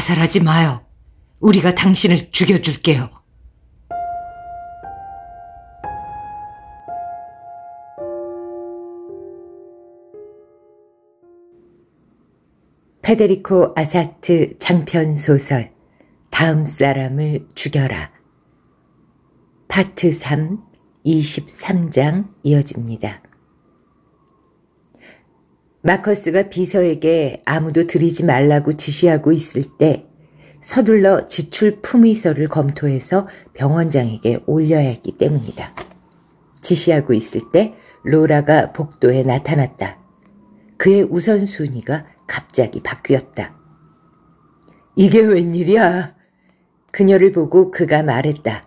자살하지 마요. 우리가 당신을 죽여줄게요. 페데리코 아사트 장편 소설 다음 사람을 죽여라 파트 3 23장 이어집니다. 마커스가 비서에게 아무도 들이지 말라고 지시하고 있을 때 서둘러 지출 품위서를 검토해서 병원장에게 올려야 했기 때문이다. 지시하고 있을 때 로라가 복도에 나타났다. 그의 우선순위가 갑자기 바뀌었다. 이게 웬일이야? 그녀를 보고 그가 말했다.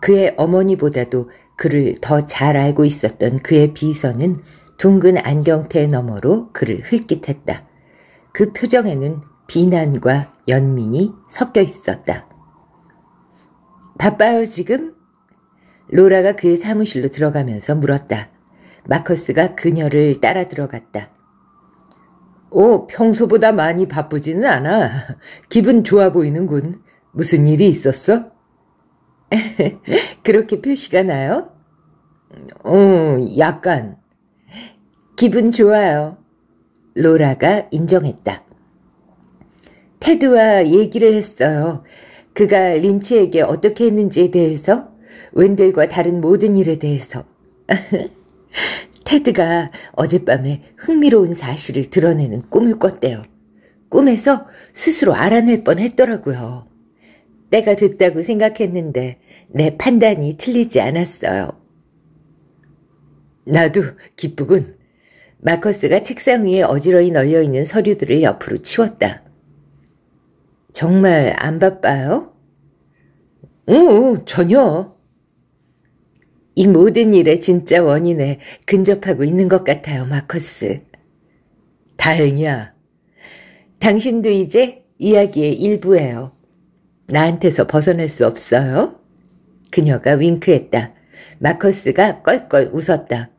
그의 어머니보다도 그를 더 잘 알고 있었던 그의 비서는 둥근 안경테 너머로 그를 흘깃했다. 그 표정에는 비난과 연민이 섞여 있었다. 바빠요, 지금? 로라가 그의 사무실로 들어가면서 물었다. 마커스가 그녀를 따라 들어갔다. 오, 평소보다 많이 바쁘지는 않아. 기분 좋아 보이는군. 무슨 일이 있었어? 그렇게 표시가 나요? 음, 어, 약간. 기분 좋아요. 로라가 인정했다. 테드와 얘기를 했어요. 그가 린치에게 어떻게 했는지에 대해서, 웬들과 다른 모든 일에 대해서. 테드가 어젯밤에 흥미로운 사실을 드러내는 꿈을 꿨대요. 꿈에서 스스로 알아낼 뻔 했더라고요. 때가 됐다고 생각했는데 내 판단이 틀리지 않았어요. 나도 기쁘군. 마커스가 책상 위에 어지러이 널려 있는 서류들을 옆으로 치웠다. 정말 안 바빠요? 응, 전혀. 이 모든 일의 진짜 원인에 근접하고 있는 것 같아요, 마커스. 다행이야. 당신도 이제 이야기의 일부예요. 나한테서 벗어날 수 없어요? 그녀가 윙크했다. 마커스가 껄껄 웃었다.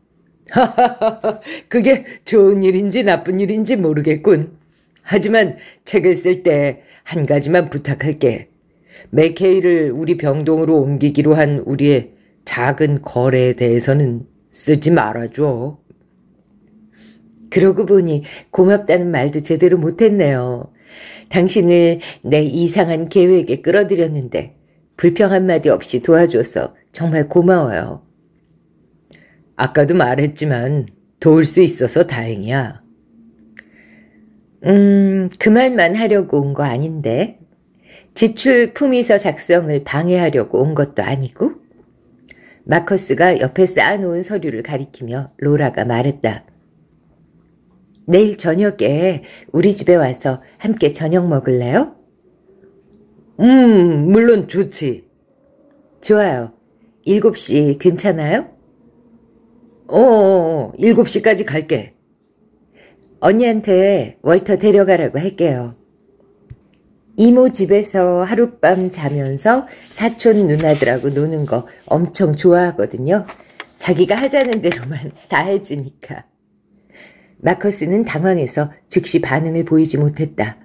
그게 좋은 일인지 나쁜 일인지 모르겠군. 하지만 책을 쓸 때 한 가지만 부탁할게. 맥케이를 우리 병동으로 옮기기로 한 우리의 작은 거래에 대해서는 쓰지 말아줘. 그러고 보니 고맙다는 말도 제대로 못했네요. 당신을 내 이상한 계획에 끌어들였는데 불평 한마디 없이 도와줘서 정말 고마워요. 아까도 말했지만 도울 수 있어서 다행이야. 음, 그 말만 하려고 온 거 아닌데. 지출 품위서 작성을 방해하려고 온 것도 아니고? 마커스가 옆에 쌓아놓은 서류를 가리키며 로라가 말했다. 내일 저녁에 우리 집에 와서 함께 저녁 먹을래요? 음, 물론 좋지. 좋아요. 7시 괜찮아요? 어어어, 7시까지 어, 어. 갈게. 언니한테 월터 데려가라고 할게요. 이모 집에서 하룻밤 자면서 사촌 누나들하고 노는 거 엄청 좋아하거든요. 자기가 하자는 대로만 다 해주니까. 마커스는 당황해서 즉시 반응을 보이지 못했다.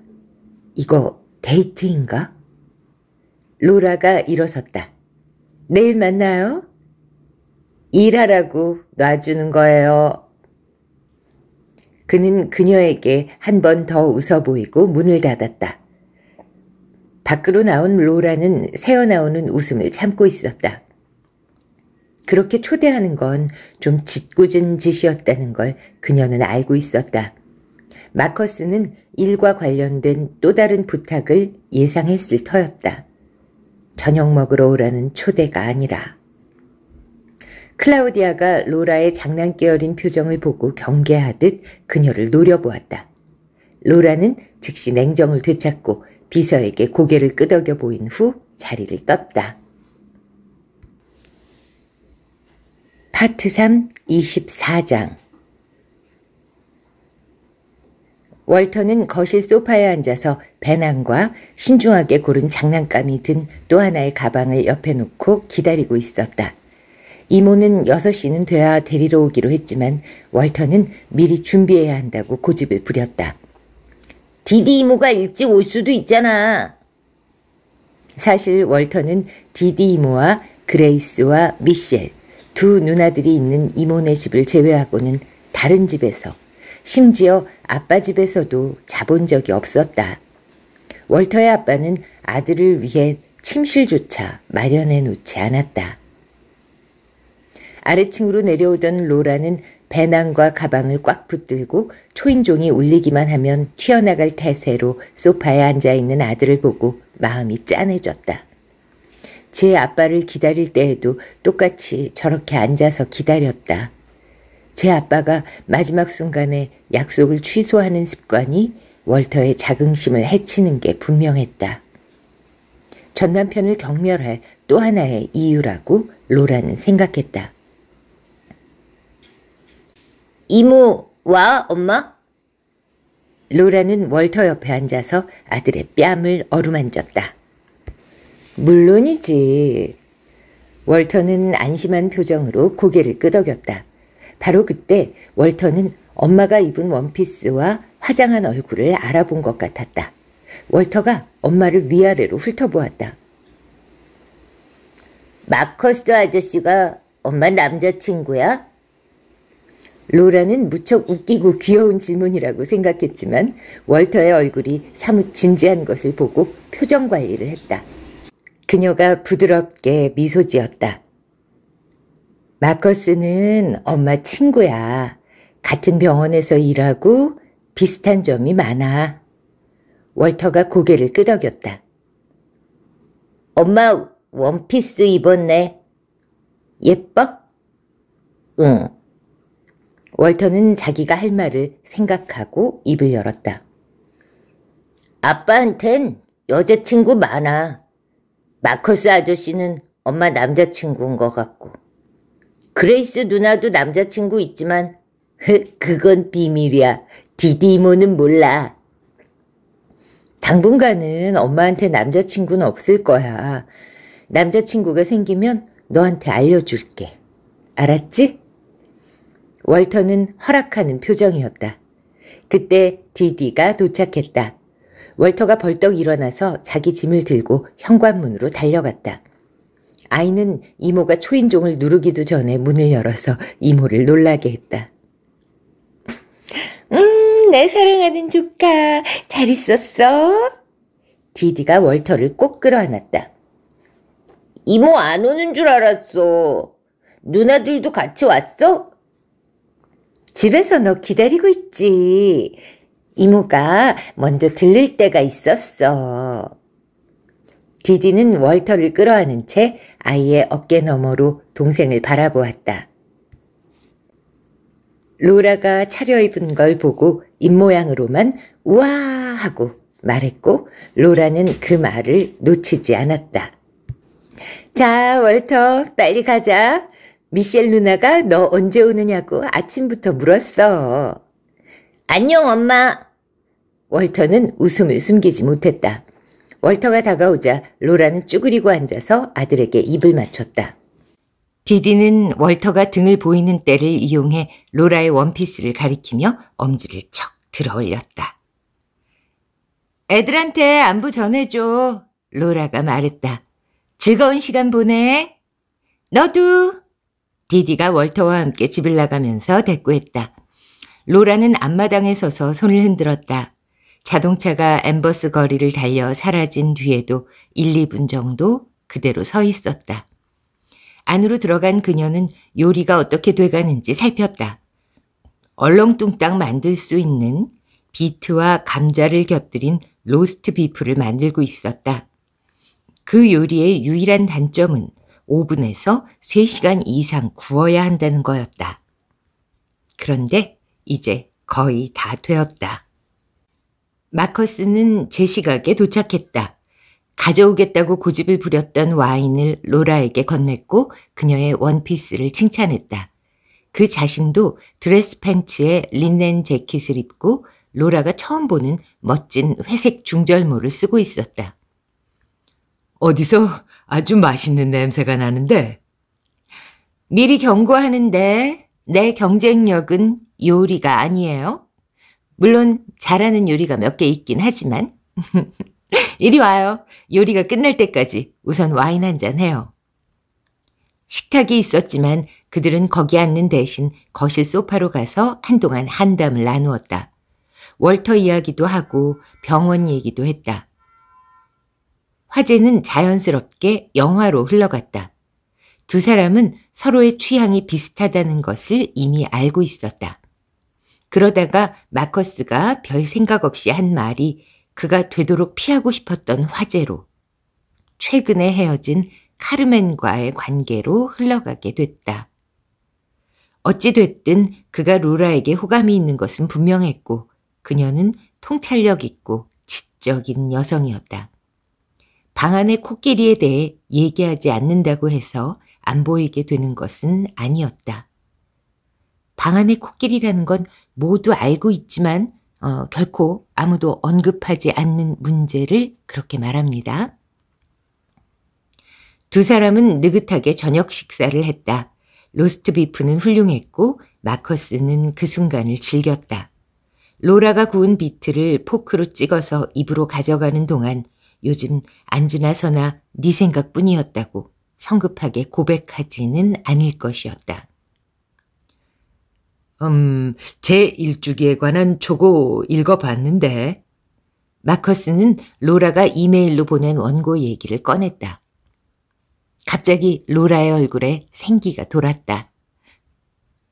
이거 데이트인가? 로라가 일어섰다. 내일 만나요. 일하라고 놔주는 거예요. 그는 그녀에게 한 번 더 웃어 보이고 문을 닫았다. 밖으로 나온 로라는 새어나오는 웃음을 참고 있었다. 그렇게 초대하는 건 좀 짓궂은 짓이었다는 걸 그녀는 알고 있었다. 마커스는 일과 관련된 또 다른 부탁을 예상했을 터였다. 저녁 먹으러 오라는 초대가 아니라. 클라우디아가 로라의 장난기 어린 표정을 보고 경계하듯 그녀를 노려보았다. 로라는 즉시 냉정을 되찾고 비서에게 고개를 끄덕여 보인 후 자리를 떴다. 파트 3 24장 월터는 거실 소파에 앉아서 배낭과 신중하게 고른 장난감이 든 또 하나의 가방을 옆에 놓고 기다리고 있었다. 이모는 6시는 돼야 데리러 오기로 했지만 월터는 미리 준비해야 한다고 고집을 부렸다. 디디 이모가 일찍 올 수도 있잖아. 사실 월터는 디디 이모와 그레이스와 미셸 두 누나들이 있는 이모네 집을 제외하고는 다른 집에서 심지어 아빠 집에서도 자본 적이 없었다. 월터의 아빠는 아들을 위해 침실조차 마련해 놓지 않았다. 아래층으로 내려오던 로라는 배낭과 가방을 꽉 붙들고 초인종이 울리기만 하면 튀어나갈 태세로 소파에 앉아있는 아들을 보고 마음이 짠해졌다. 제 아빠를 기다릴 때에도 똑같이 저렇게 앉아서 기다렸다. 제 아빠가 마지막 순간에 약속을 취소하는 습관이 월터의 자긍심을 해치는 게 분명했다. 전 남편을 경멸할 또 하나의 이유라고 로라는 생각했다. 이모와 엄마? 로라는 월터 옆에 앉아서 아들의 뺨을 어루만졌다. 물론이지. 월터는 안심한 표정으로 고개를 끄덕였다. 바로 그때 월터는 엄마가 입은 원피스와 화장한 얼굴을 알아본 것 같았다. 월터가 엄마를 위아래로 훑어보았다. 마커스 아저씨가 엄마 남자친구야? 로라는 무척 웃기고 귀여운 질문이라고 생각했지만 월터의 얼굴이 사뭇 진지한 것을 보고 표정 관리를 했다. 그녀가 부드럽게 미소 지었다. 마커스는 엄마 친구야. 같은 병원에서 일하고 비슷한 점이 많아. 월터가 고개를 끄덕였다. 엄마 원피스 입었네. 예뻐? 응. 월터는 자기가 할 말을 생각하고 입을 열었다. 아빠한텐 여자친구 많아. 마커스 아저씨는 엄마 남자친구인 것 같고. 그레이스 누나도 남자친구 있지만 그건 비밀이야. 디디모는 몰라. 당분간은 엄마한테 남자친구는 없을 거야. 남자친구가 생기면 너한테 알려줄게. 알았지? 월터는 허락하는 표정이었다. 그때 디디가 도착했다. 월터가 벌떡 일어나서 자기 짐을 들고 현관문으로 달려갔다. 아이는 이모가 초인종을 누르기도 전에 문을 열어서 이모를 놀라게 했다. 음, 내 사랑하는 조카, 잘 있었어? 디디가 월터를 꼭 끌어안았다. 이모 안 오는 줄 알았어. 누나들도 같이 왔어? 집에서 너 기다리고 있지. 이모가 먼저 들릴 때가 있었어. 디디는 월터를 끌어안은 채 아이의 어깨 너머로 동생을 바라보았다. 로라가 차려입은 걸 보고 입모양으로만 우와 하고 말했고 로라는 그 말을 놓치지 않았다. 자 월터 빨리 가자. 미셸 누나가 너 언제 오느냐고 아침부터 물었어. 안녕, 엄마. 월터는 웃음을 숨기지 못했다. 월터가 다가오자 로라는 쭈그리고 앉아서 아들에게 입을 맞췄다. 디디는 월터가 등을 보이는 때를 이용해 로라의 원피스를 가리키며 엄지를 척 들어 올렸다. 애들한테 안부 전해줘. 로라가 말했다. 즐거운 시간 보내. 너도. 디디가 월터와 함께 집을 나가면서 대꾸했다. 로라는 앞마당에 서서 손을 흔들었다. 자동차가 엠버스 거리를 달려 사라진 뒤에도 1, 2분 정도 그대로 서 있었다. 안으로 들어간 그녀는 요리가 어떻게 돼가는지 살폈다. 얼렁뚱땅 만들 수 있는 비트와 감자를 곁들인 로스트 비프를 만들고 있었다. 그 요리의 유일한 단점은 5분에서 3시간 이상 구워야 한다는 거였다. 그런데 이제 거의 다 되었다. 마커스는 제 시각에 도착했다. 가져오겠다고 고집을 부렸던 와인을 로라에게 건넸고 그녀의 원피스를 칭찬했다. 그 자신도 드레스 팬츠에 린넨 재킷을 입고 로라가 처음 보는 멋진 회색 중절모를 쓰고 있었다. 어디서 아주 맛있는 냄새가 나는데. 미리 경고하는데 내 경쟁력은 요리가 아니에요. 물론 잘하는 요리가 몇 개 있긴 하지만. 이리 와요. 요리가 끝날 때까지 우선 와인 한 잔 해요. 식탁이 있었지만 그들은 거기 앉는 대신 거실 소파로 가서 한동안 한담을 나누었다. 월터 이야기도 하고 병원 얘기도 했다. 화제는 자연스럽게 영화로 흘러갔다. 두 사람은 서로의 취향이 비슷하다는 것을 이미 알고 있었다. 그러다가 마커스가 별 생각 없이 한 말이 그가 되도록 피하고 싶었던 화제로 최근에 헤어진 카르멘과의 관계로 흘러가게 됐다. 어찌됐든 그가 로라에게 호감이 있는 것은 분명했고 그녀는 통찰력 있고 지적인 여성이었다. 방안의 코끼리에 대해 얘기하지 않는다고 해서 안 보이게 되는 것은 아니었다. 방안의 코끼리라는 건 모두 알고 있지만 어, 결코 아무도 언급하지 않는 문제를 그렇게 말합니다. 두 사람은 느긋하게 저녁 식사를 했다. 로스트 비프는 훌륭했고 마커스는 그 순간을 즐겼다. 로라가 구운 비트를 포크로 찍어서 입으로 가져가는 동안 요즘 안 지나서나 네 생각뿐이었다고 성급하게 고백하지는 않을 것이었다. 음, 제 일주기에 관한 조고 읽어봤는데. 마커스는 로라가 이메일로 보낸 원고 얘기를 꺼냈다. 갑자기 로라의 얼굴에 생기가 돌았다.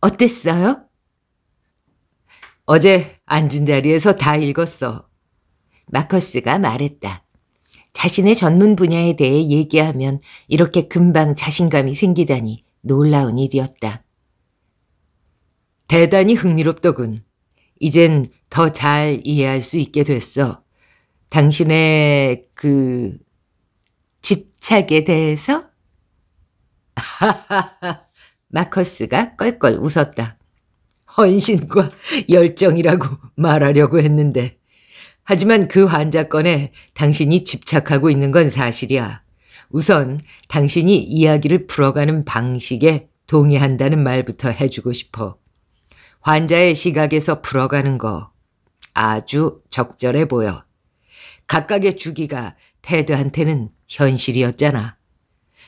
어땠어요? 어제 앉은 자리에서 다 읽었어. 마커스가 말했다. 자신의 전문 분야에 대해 얘기하면 이렇게 금방 자신감이 생기다니 놀라운 일이었다. 대단히 흥미롭더군. 이젠 더 잘 이해할 수 있게 됐어. 당신의 그 집착에 대해서? 마커스가 껄껄 웃었다. 헌신과 열정이라고 말하려고 했는데 하지만 그 환자 건에 당신이 집착하고 있는 건 사실이야. 우선 당신이 이야기를 풀어가는 방식에 동의한다는 말부터 해주고 싶어. 환자의 시각에서 풀어가는 거 아주 적절해 보여. 각각의 주기가 테드한테는 현실이었잖아.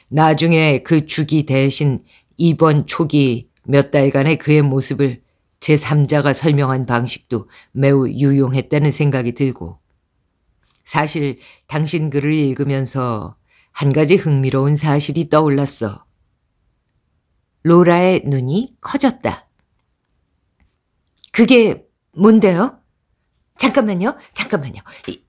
나중에 그 주기 대신 이번 초기 몇 달간의 그의 모습을 제3자가 설명한 방식도 매우 유용했다는 생각이 들고 사실 당신 글을 읽으면서 한 가지 흥미로운 사실이 떠올랐어. 로라의 눈이 커졌다. 그게 뭔데요? 잠깐만요, 잠깐만요.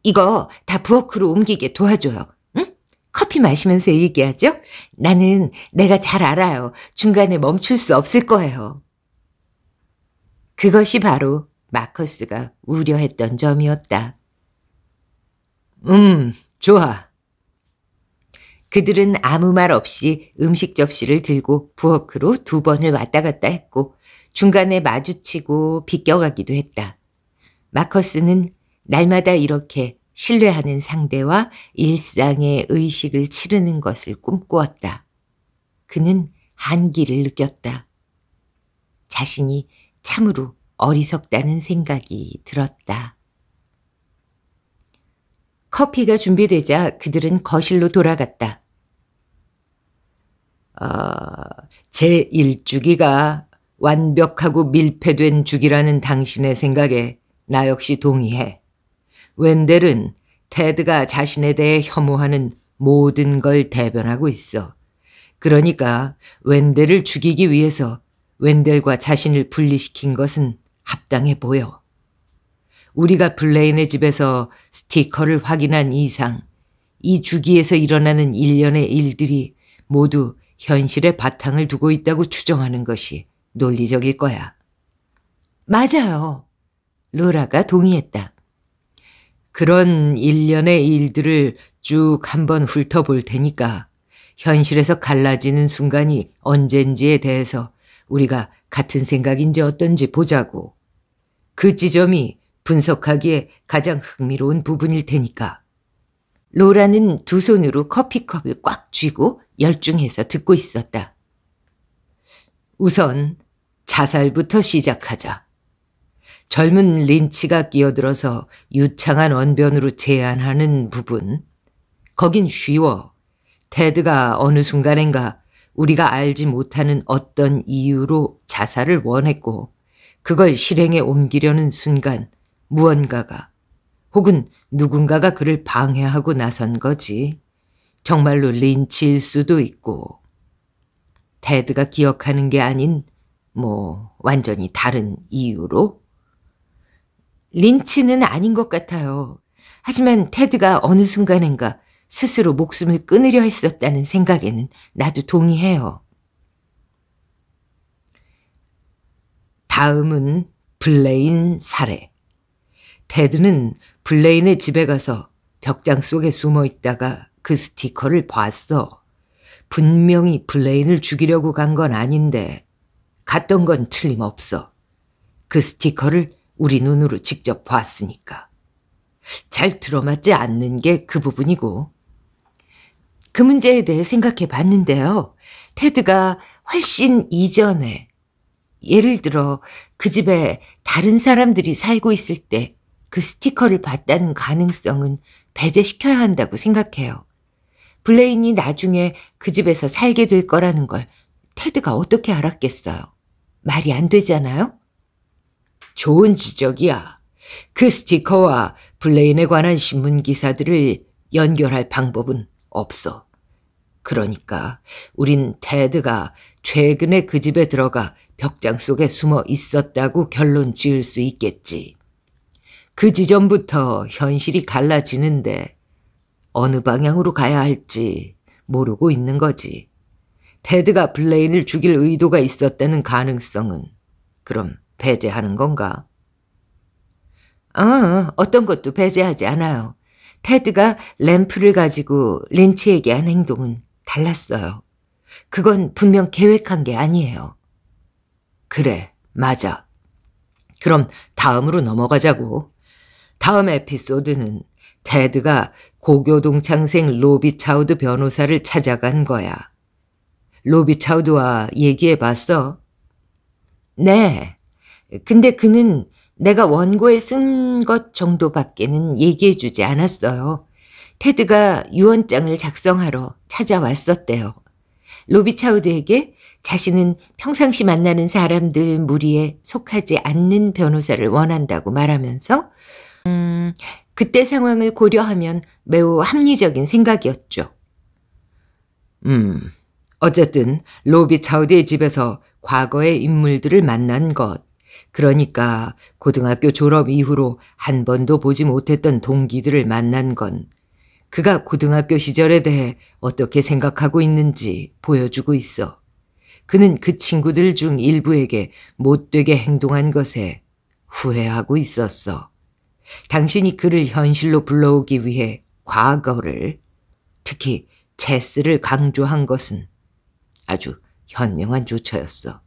이, 거다 부엌으로 옮기게 도와줘요. 응? 커피 마시면서 얘기하죠? 나는 내가 잘 알아요. 중간에 멈출 수 없을 거예요. 그것이 바로 마커스가 우려했던 점이었다. 음, 좋아. 그들은 아무 말 없이 음식 접시를 들고 부엌으로 두 번을 왔다 갔다 했고 중간에 마주치고 비껴가기도 했다. 마커스는 날마다 이렇게 신뢰하는 상대와 일상의 의식을 치르는 것을 꿈꾸었다. 그는 한기를 느꼈다. 자신이 참으로 어리석다는 생각이 들었다. 커피가 준비되자 그들은 거실로 돌아갔다. 어, 제 1주기가 완벽하고 밀폐된 주기라는 당신의 생각에 나 역시 동의해. 웬델은 테드가 자신에 대해 혐오하는 모든 걸 대변하고 있어. 그러니까 웬델을 죽이기 위해서 웬델과 자신을 분리시킨 것은 합당해 보여. 우리가 블레인의 집에서 스티커를 확인한 이상 이 주기에서 일어나는 일련의 일들이 모두 현실에 바탕을 두고 있다고 추정하는 것이 논리적일 거야. 맞아요. 로라가 동의했다. 그런 일련의 일들을 쭉 한번 훑어볼 테니까 현실에서 갈라지는 순간이 언젠지에 대해서 우리가 같은 생각인지 어떤지 보자고. 그 지점이 분석하기에 가장 흥미로운 부분일 테니까. 로라는 두 손으로 커피컵을 꽉 쥐고 열중해서 듣고 있었다. 우선 자살부터 시작하자. 젊은 린치가 끼어들어서 유창한 언변으로 제안하는 부분. 거긴 쉬워. 테드가 어느 순간인가 우리가 알지 못하는 어떤 이유로 자살을 원했고 그걸 실행에 옮기려는 순간 무언가가 혹은 누군가가 그를 방해하고 나선 거지. 정말로 린치일 수도 있고. 테드가 기억하는 게 아닌 뭐 완전히 다른 이유로? 린치는 아닌 것 같아요. 하지만 테드가 어느 순간인가 스스로 목숨을 끊으려 했었다는 생각에는 나도 동의해요. 다음은 블레인 사례. 테드는 블레인의 집에 가서 벽장 속에 숨어 있다가 그 스티커를 봤어. 분명히 블레인을 죽이려고 간 건 아닌데 갔던 건 틀림없어. 그 스티커를 우리 눈으로 직접 봤으니까. 잘 들어맞지 않는 게 그 부분이고 그 문제에 대해 생각해 봤는데요. 테드가 훨씬 이전에 예를 들어 그 집에 다른 사람들이 살고 있을 때 그 스티커를 봤다는 가능성은 배제시켜야 한다고 생각해요. 블레인이 나중에 그 집에서 살게 될 거라는 걸 테드가 어떻게 알았겠어요? 말이 안 되잖아요? 좋은 지적이야. 그 스티커와 블레인에 관한 신문 기사들을 연결할 방법은 없어. 그러니까 우린 테드가 최근에 그 집에 들어가 벽장 속에 숨어 있었다고 결론 지을 수 있겠지. 그 지점부터 현실이 갈라지는데 어느 방향으로 가야 할지 모르고 있는 거지. 테드가 블레인을 죽일 의도가 있었다는 가능성은 그럼 배제하는 건가? 아, 어떤 것도 배제하지 않아요. 테드가 램프를 가지고 린치에게 한 행동은 달랐어요. 그건 분명 계획한 게 아니에요. 그래, 맞아. 그럼 다음으로 넘어가자고. 다음 에피소드는 테드가 고교동창생 로비차우드 변호사를 찾아간 거야. 로비차우드와 얘기해 봤어? 네. 근데 그는 내가 원고에 쓴 것 정도밖에는 얘기해 주지 않았어요. 테드가 유언장을 작성하러 찾아왔었대요. 로비차우드에게 자신은 평상시 만나는 사람들 무리에 속하지 않는 변호사를 원한다고 말하면서 음, 그때 상황을 고려하면 매우 합리적인 생각이었죠. 음, 어쨌든 로비 차우드의 집에서 과거의 인물들을 만난 것, 그러니까 고등학교 졸업 이후로 한 번도 보지 못했던 동기들을 만난 건 그가 고등학교 시절에 대해 어떻게 생각하고 있는지 보여주고 있어. 그는 그 친구들 중 일부에게 못되게 행동한 것에 후회하고 있었어. 당신이 그를 현실로 불러오기 위해 과거를, 특히 체스를 강조한 것은 아주 현명한 조처였어.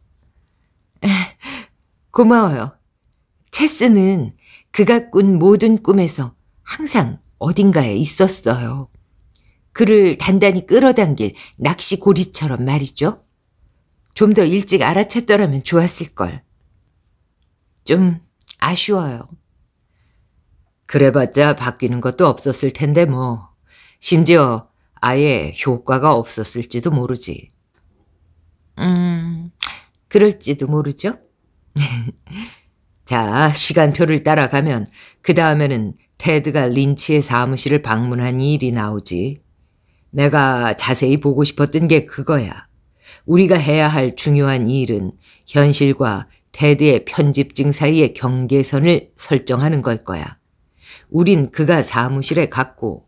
고마워요. 체스는 그가 꾼 모든 꿈에서 항상 어딘가에 있었어요. 그를 단단히 끌어당길 낚시 고리처럼 말이죠. 좀 더 일찍 알아챘더라면 좋았을걸. 좀 아쉬워요. 그래봤자 바뀌는 것도 없었을 텐데 뭐. 심지어 아예 효과가 없었을지도 모르지. 음, 그럴지도 모르죠. 자, 시간표를 따라가면 그 다음에는 테드가 린치의 사무실을 방문한 일이 나오지. 내가 자세히 보고 싶었던 게 그거야. 우리가 해야 할 중요한 일은 현실과 테드의 편집증 사이의 경계선을 설정하는 걸 거야. 우린 그가 사무실에 갔고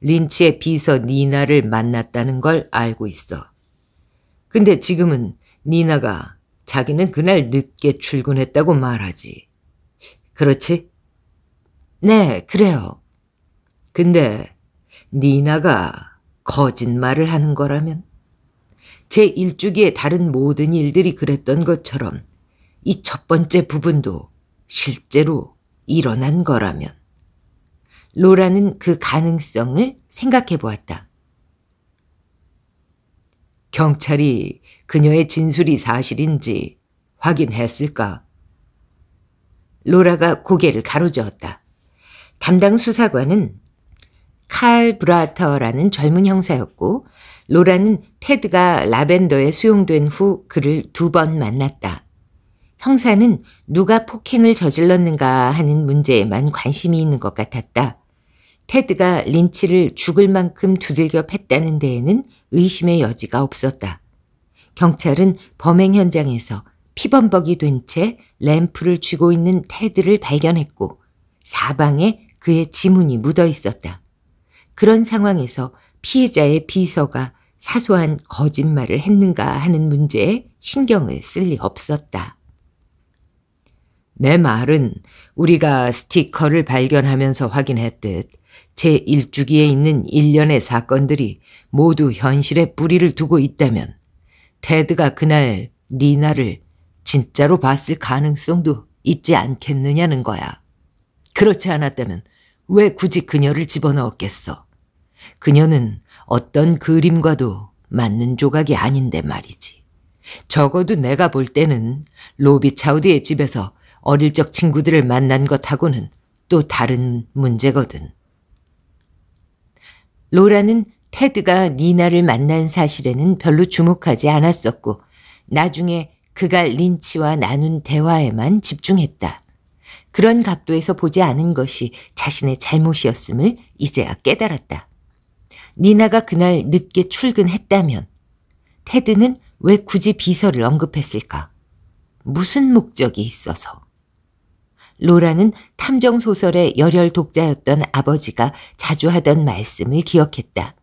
린치의 비서 니나를 만났다는 걸 알고 있어. 근데 지금은 니나가 자기는 그날 늦게 출근했다고 말하지. 그렇지? 네, 그래요. 근데 니나가 거짓말을 하는 거라면 제 일주기의 다른 모든 일들이 그랬던 것처럼 이 첫 번째 부분도 실제로 일어난 거라면 로라는 그 가능성을 생각해 보았다. 경찰이 그녀의 진술이 사실인지 확인했을까? 로라가 고개를 가로저었다. 담당 수사관은 칼 브라터라는 젊은 형사였고 로라는 테드가 라벤더에 수용된 후 그를 두 번 만났다. 형사는 누가 폭행을 저질렀는가 하는 문제에만 관심이 있는 것 같았다. 테드가 린치를 죽을 만큼 두들겨 팼다는 데에는 의심의 여지가 없었다. 경찰은 범행 현장에서 피범벅이 된 채 램프를 쥐고 있는 테드를 발견했고 사방에 그의 지문이 묻어 있었다. 그런 상황에서 피해자의 비서가 사소한 거짓말을 했는가 하는 문제에 신경을 쓸 리 없었다. 내 말은 우리가 스티커를 발견하면서 확인했듯 제1주기에 있는 일련의 사건들이 모두 현실에 뿌리를 두고 있다면 테드가 그날 니나를 진짜로 봤을 가능성도 있지 않겠느냐는 거야. 그렇지 않았다면 왜 굳이 그녀를 집어넣었겠어? 그녀는 어떤 그림과도 맞는 조각이 아닌데 말이지. 적어도 내가 볼 때는 로비 차우디의 집에서 어릴 적 친구들을 만난 것하고는 또 다른 문제거든. 로라는 테드가 니나를 만난 사실에는 별로 주목하지 않았었고 나중에 그가 린치와 나눈 대화에만 집중했다. 그런 각도에서 보지 않은 것이 자신의 잘못이었음을 이제야 깨달았다. 니나가 그날 늦게 출근했다면 테드는 왜 굳이 비서를 언급했을까? 무슨 목적이 있어서? 로라는 탐정 소설의 열혈 독자였던 아버지가 자주 하던 말씀을 기억했다.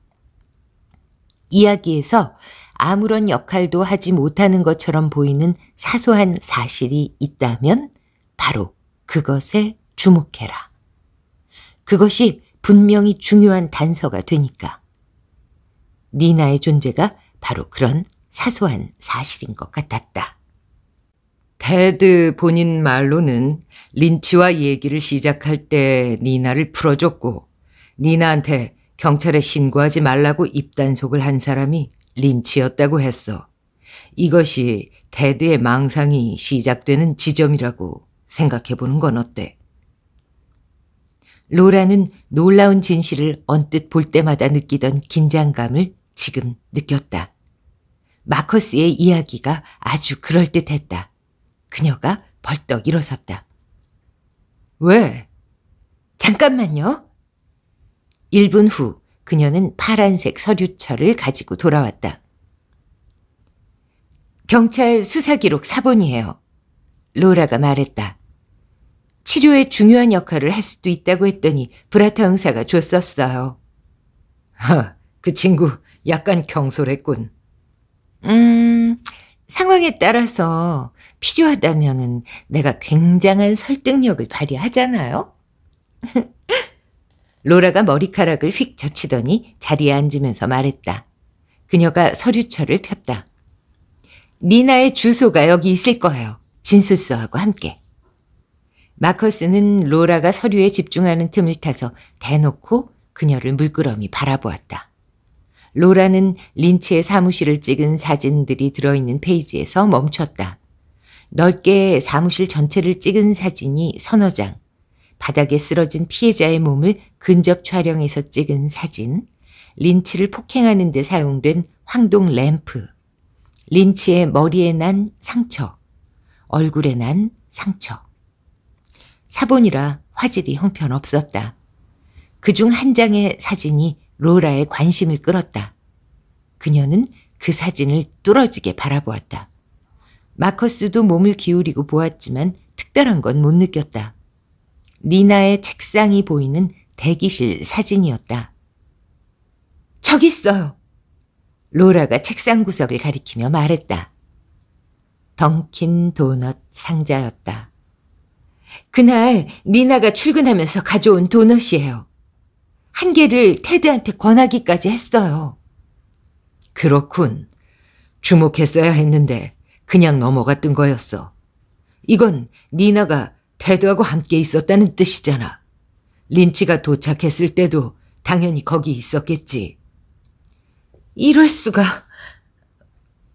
이야기에서 아무런 역할도 하지 못하는 것처럼 보이는 사소한 사실이 있다면 바로 그것에 주목해라. 그것이 분명히 중요한 단서가 되니까. 니나의 존재가 바로 그런 사소한 사실인 것 같았다. 테드 본인 말로는 린치와 얘기를 시작할 때 니나를 풀어줬고 니나한테 경찰에 신고하지 말라고 입단속을 한 사람이 린치였다고 했어. 이것이 테드의 망상이 시작되는 지점이라고 생각해보는 건 어때? 로라는 놀라운 진실을 언뜻 볼 때마다 느끼던 긴장감을 지금 느꼈다. 마커스의 이야기가 아주 그럴듯했다. 그녀가 벌떡 일어섰다. 왜? 잠깐만요. 1분 후 그녀는 파란색 서류철을 가지고 돌아왔다. 경찰 수사기록 사본이에요. 로라가 말했다. 치료에 중요한 역할을 할 수도 있다고 했더니 브라타 형사가 줬었어요. 허, 그 친구 약간 경솔했군. 음, 상황에 따라서 필요하다면은 내가 굉장한 설득력을 발휘하잖아요. 로라가 머리카락을 휙 젖히더니 자리에 앉으면서 말했다. 그녀가 서류철을 폈다. 니나의 주소가 여기 있을 거예요. 진술서하고 함께. 마커스는 로라가 서류에 집중하는 틈을 타서 대놓고 그녀를 물끄러미 바라보았다. 로라는 린치의 사무실을 찍은 사진들이 들어있는 페이지에서 멈췄다. 넓게 사무실 전체를 찍은 사진이 서너 장, 바닥에 쓰러진 피해자의 몸을 근접 촬영해서 찍은 사진, 린치를 폭행하는 데 사용된 황동 램프, 린치의 머리에 난 상처, 얼굴에 난 상처. 사본이라 화질이 형편없었다. 그 중 한 장의 사진이 로라의 관심을 끌었다. 그녀는 그 사진을 뚫어지게 바라보았다. 마커스도 몸을 기울이고 보았지만 특별한 건 못 느꼈다. 니나의 책상이 보이는 대기실 사진이었다. 저기 있어요. 로라가 책상 구석을 가리키며 말했다. 덩킨 도넛 상자였다. 그날 니나가 출근하면서 가져온 도넛이에요. 한 개를 테드한테 권하기까지 했어요. 그렇군. 주목했어야 했는데 그냥 넘어갔던 거였어. 이건 니나가 테드하고 함께 있었다는 뜻이잖아. 린치가 도착했을 때도 당연히 거기 있었겠지. 이럴 수가.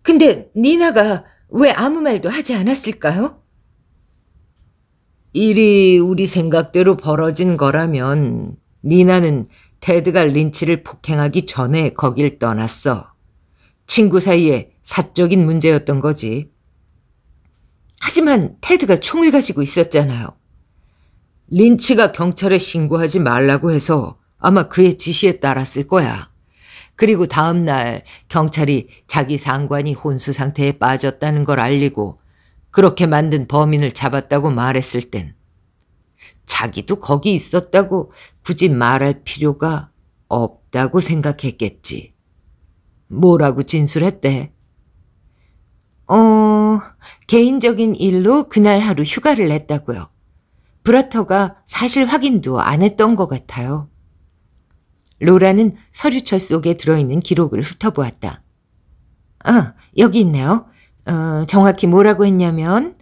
근데 니나가 왜 아무 말도 하지 않았을까요? 일이 우리 생각대로 벌어진 거라면 니나는 테드가 린치를 폭행하기 전에 거길 떠났어. 친구 사이에 사적인 문제였던 거지. 하지만 테드가 총을 가지고 있었잖아요. 린치가 경찰에 신고하지 말라고 해서 아마 그의 지시에 따랐을 거야. 그리고 다음 날 경찰이 자기 상관이 혼수 상태에 빠졌다는 걸 알리고 그렇게 만든 범인을 잡았다고 말했을 땐 자기도 거기 있었다고 굳이 말할 필요가 없다고 생각했겠지. 뭐라고 진술했대? 어, 개인적인 일로 그날 하루 휴가를 냈다고요. 브라터가 사실 확인도 안 했던 것 같아요. 로라는 서류철 속에 들어있는 기록을 훑어보았다. 아, 여기 있네요. 어, 정확히 뭐라고 했냐면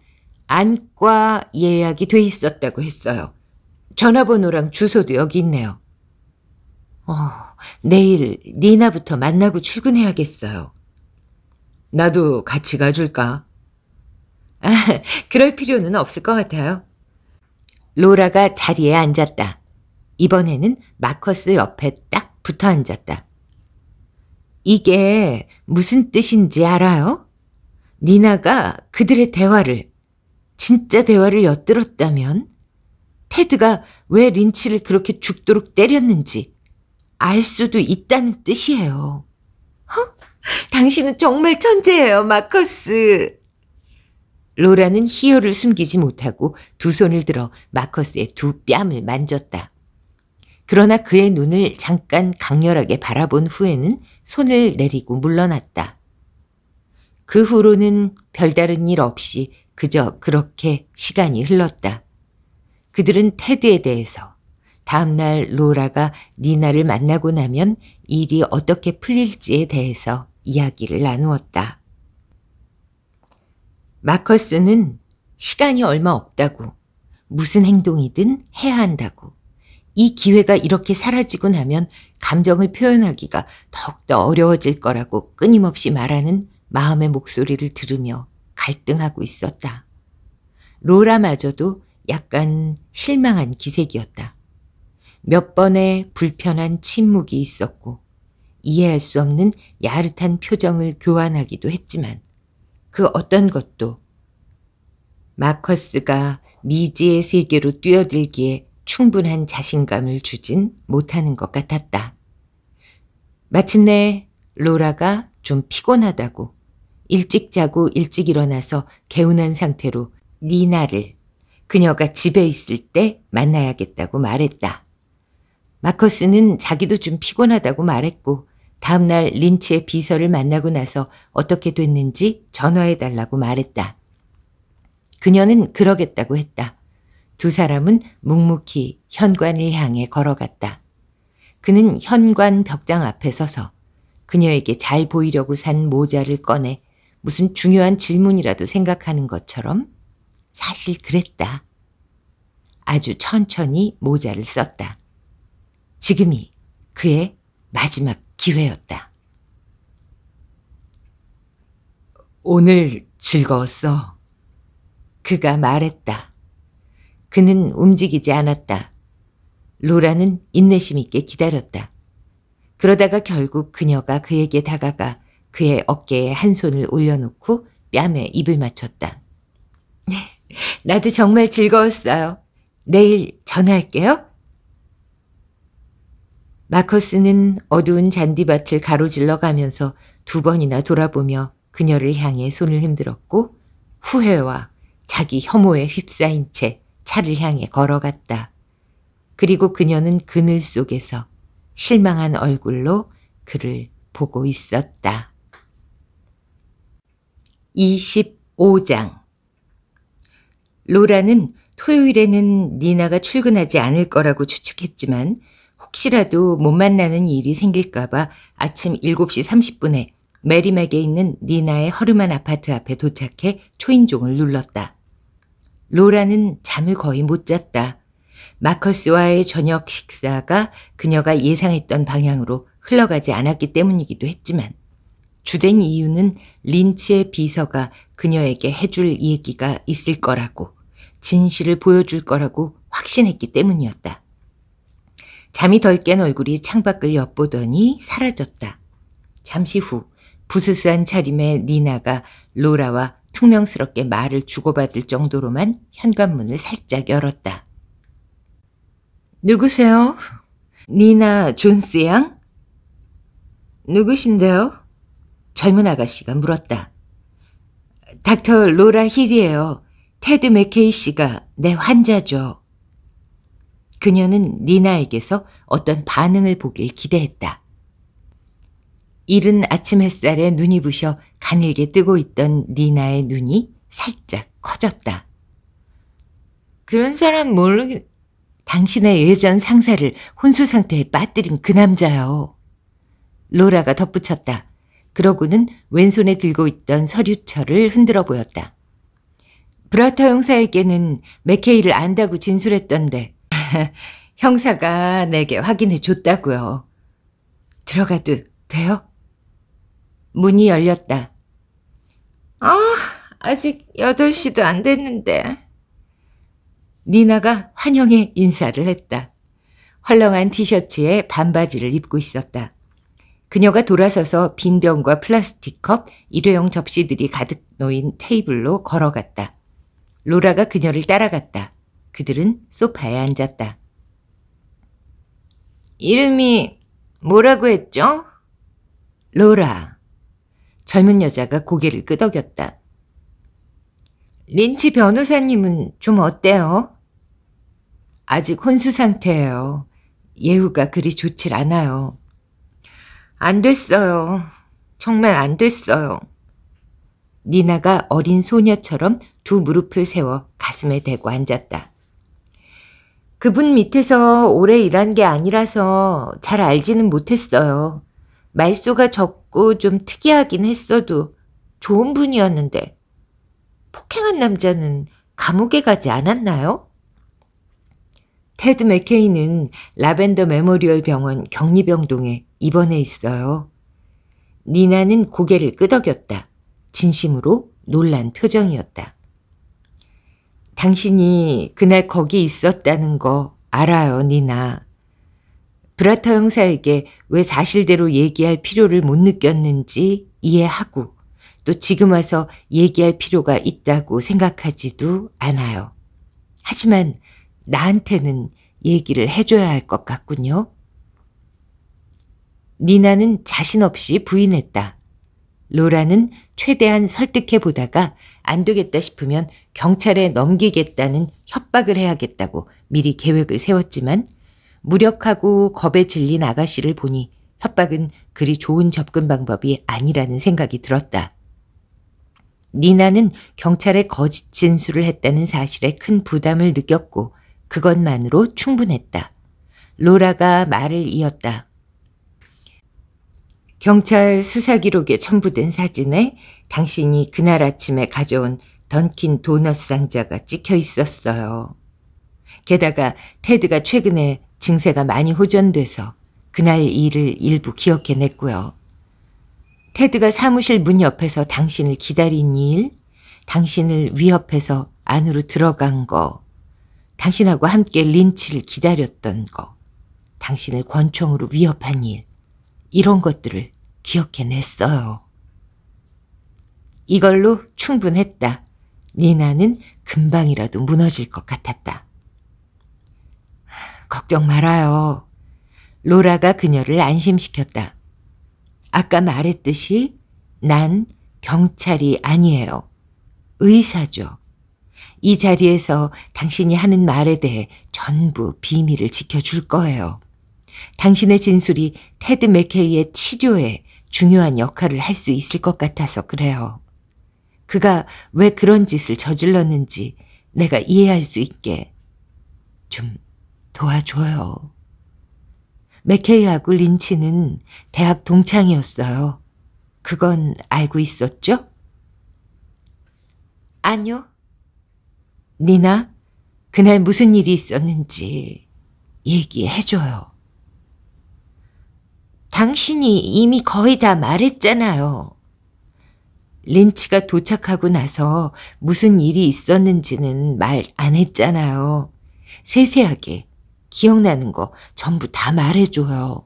안과 예약이 돼 있었다고 했어요. 전화번호랑 주소도 여기 있네요. 어, 내일 니나부터 만나고 출근해야겠어요. 나도 같이 가줄까? 아, 그럴 필요는 없을 것 같아요. 로라가 자리에 앉았다. 이번에는 마커스 옆에 딱 붙어 앉았다. 이게 무슨 뜻인지 알아요? 니나가 그들의 대화를, 진짜 대화를 엿들었다면, 테드가 왜 린치를 그렇게 죽도록 때렸는지 알 수도 있다는 뜻이에요. 허? 어? 당신은 정말 천재예요, 마커스. 로라는 희열을 숨기지 못하고 두 손을 들어 마커스의 두 뺨을 만졌다. 그러나 그의 눈을 잠깐 강렬하게 바라본 후에는 손을 내리고 물러났다. 그 후로는 별다른 일 없이 그저 그렇게 시간이 흘렀다. 그들은 테드에 대해서 다음날 로라가 니나를 만나고 나면 일이 어떻게 풀릴지에 대해서 이야기를 나누었다. 마커스는 시간이 얼마 없다고 무슨 행동이든 해야 한다고 이 기회가 이렇게 사라지고 나면 감정을 표현하기가 더욱더 어려워질 거라고 끊임없이 말하는 마음의 목소리를 들으며 갈등하고 있었다. 로라마저도 약간 실망한 기색이었다. 몇 번의 불편한 침묵이 있었고 이해할 수 없는 야릇한 표정을 교환하기도 했지만 그 어떤 것도 마커스가 미지의 세계로 뛰어들기에 충분한 자신감을 주진 못하는 것 같았다. 마침내 로라가 좀 피곤하다고 일찍 자고 일찍 일어나서 개운한 상태로 니나를 그녀가 집에 있을 때 만나야겠다고 말했다. 마커스는 자기도 좀 피곤하다고 말했고 다음날 린치의 비서를 만나고 나서 어떻게 됐는지 전화해달라고 말했다. 그녀는 그러겠다고 했다. 두 사람은 묵묵히 현관을 향해 걸어갔다. 그는 현관 벽장 앞에 서서 그녀에게 잘 보이려고 산 모자를 꺼내 무슨 중요한 질문이라도 생각하는 것처럼 사실 그랬다. 아주 천천히 모자를 썼다. 지금이 그의 마지막 기회였다. 오늘 즐거웠어. 그가 말했다. 그는 움직이지 않았다. 로라는 인내심 있게 기다렸다. 그러다가 결국 그녀가 그에게 다가가 그의 어깨에 한 손을 올려놓고 뺨에 입을 맞췄다. 나도 정말 즐거웠어요. 내일 전화할게요. 마커스는 어두운 잔디밭을 가로질러 가면서 두 번이나 돌아보며 그녀를 향해 손을 흔들었고 후회와 자기 혐오에 휩싸인 채 차를 향해 걸어갔다. 그리고 그녀는 그늘 속에서 실망한 얼굴로 그를 보고 있었다. 25장 로라는 토요일에는 니나가 출근하지 않을 거라고 추측했지만 혹시라도 못 만나는 일이 생길까봐 아침 7시 30분에 메리맥에 있는 니나의 허름한 아파트 앞에 도착해 초인종을 눌렀다. 로라는 잠을 거의 못 잤다. 마커스와의 저녁 식사가 그녀가 예상했던 방향으로 흘러가지 않았기 때문이기도 했지만 주된 이유는 린치의 비서가 그녀에게 해줄 얘기가 있을 거라고 진실을 보여줄 거라고 확신했기 때문이었다. 잠이 덜 깬 얼굴이 창밖을 엿보더니 사라졌다. 잠시 후 부스스한 차림의 니나가 로라와 투명스럽게 말을 주고받을 정도로만 현관문을 살짝 열었다. 누구세요? 니나 존스 양? 누구신데요? 젊은 아가씨가 물었다. 닥터 로라 힐이에요. 테드 맥케이 씨가 내 환자죠. 그녀는 니나에게서 어떤 반응을 보길 기대했다. 이른 아침 햇살에 눈이 부셔 가늘게 뜨고 있던 니나의 눈이 살짝 커졌다. 그런 사람 모르 당신의 예전 상사를 혼수 상태에 빠뜨린 그 남자요. 로라가 덧붙였다. 그러고는 왼손에 들고 있던 서류철을 흔들어 보였다. 브라타 형사에게는 맥케이를 안다고 진술했던데 형사가 내게 확인해 줬다고요. 들어가도 돼요? 문이 열렸다. 아, 아직 8시도 안 됐는데. 니나가 환영의 인사를 했다. 헐렁한 티셔츠에 반바지를 입고 있었다. 그녀가 돌아서서 빈 병과 플라스틱 컵, 일회용 접시들이 가득 놓인 테이블로 걸어갔다. 로라가 그녀를 따라갔다. 그들은 소파에 앉았다. 이름이 뭐라고 했죠? 로라. 젊은 여자가 고개를 끄덕였다. 린치 변호사님은 좀 어때요? 아직 혼수 상태예요. 예우가 그리 좋질 않아요. 안 됐어요. 정말 안 됐어요. 니나가 어린 소녀처럼 두 무릎을 세워 가슴에 대고 앉았다. 그분 밑에서 오래 일한 게 아니라서 잘 알지는 못했어요. 말수가 적고 좀 특이하긴 했어도 좋은 분이었는데 폭행한 남자는 감옥에 가지 않았나요? 테드 맥케이는 라벤더 메모리얼 병원 격리병동에 입원해 있어요. 니나는 고개를 끄덕였다. 진심으로 놀란 표정이었다. 당신이 그날 거기 있었다는 거 알아요, 니나. 브라타 형사에게 왜 사실대로 얘기할 필요를 못 느꼈는지 이해하고 또 지금 와서 얘기할 필요가 있다고 생각하지도 않아요. 하지만 나한테는 얘기를 해줘야 할 것 같군요. 니나는 자신 없이 부인했다. 로라는 최대한 설득해 보다가 안 되겠다 싶으면 경찰에 넘기겠다는 협박을 해야겠다고 미리 계획을 세웠지만 무력하고 겁에 질린 아가씨를 보니 협박은 그리 좋은 접근 방법이 아니라는 생각이 들었다. 니나는 경찰에 거짓 진술을 했다는 사실에 큰 부담을 느꼈고 그것만으로 충분했다. 로라가 말을 이었다. 경찰 수사 기록에 첨부된 사진에 당신이 그날 아침에 가져온 던킨 도넛 상자가 찍혀 있었어요. 게다가 테드가 최근에 증세가 많이 호전돼서 그날 일을 일부 기억해냈고요. 테드가 사무실 문 옆에서 당신을 기다린 일, 당신을 위협해서 안으로 들어간 거, 당신하고 함께 린치를 기다렸던 거, 당신을 권총으로 위협한 일, 이런 것들을 기억해냈어요. 이걸로 충분했다. 니나는 금방이라도 무너질 것 같았다. 걱정 말아요. 로라가 그녀를 안심시켰다. 아까 말했듯이 난 경찰이 아니에요. 의사죠. 이 자리에서 당신이 하는 말에 대해 전부 비밀을 지켜줄 거예요. 당신의 진술이 테드 맥케이의 치료에 중요한 역할을 할 수 있을 것 같아서 그래요. 그가 왜 그런 짓을 저질렀는지 내가 이해할 수 있게 좀 도와줘요. 맥케이하고 린치는 대학 동창이었어요. 그건 알고 있었죠? 아니요. 니나, 그날 무슨 일이 있었는지 얘기해줘요. 당신이 이미 거의 다 말했잖아요. 린치가 도착하고 나서 무슨 일이 있었는지는 말 안 했잖아요. 세세하게 기억나는 거 전부 다 말해줘요.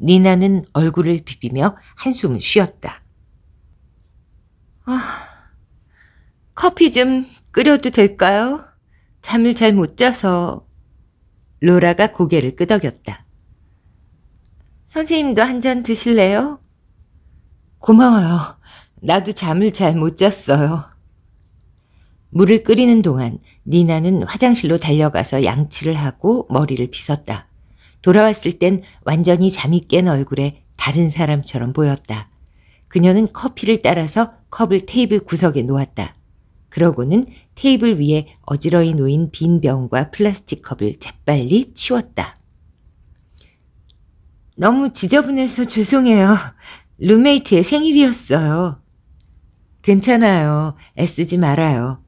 니나는 얼굴을 비비며 한숨을 쉬었다. 아, 커피 좀 끓여도 될까요? 잠을 잘 못 자서. 로라가 고개를 끄덕였다. 선생님도 한 잔 드실래요? 고마워요. 나도 잠을 잘 못 잤어요. 물을 끓이는 동안 니나는 화장실로 달려가서 양치를 하고 머리를 빗었다. 돌아왔을 땐 완전히 잠이 깬 얼굴에 다른 사람처럼 보였다. 그녀는 커피를 따라서 컵을 테이블 구석에 놓았다. 그러고는 테이블 위에 어지러이 놓인 빈 병과 플라스틱 컵을 재빨리 치웠다. 너무 지저분해서 죄송해요. 룸메이트의 생일이었어요. 괜찮아요. 애쓰지 말아요.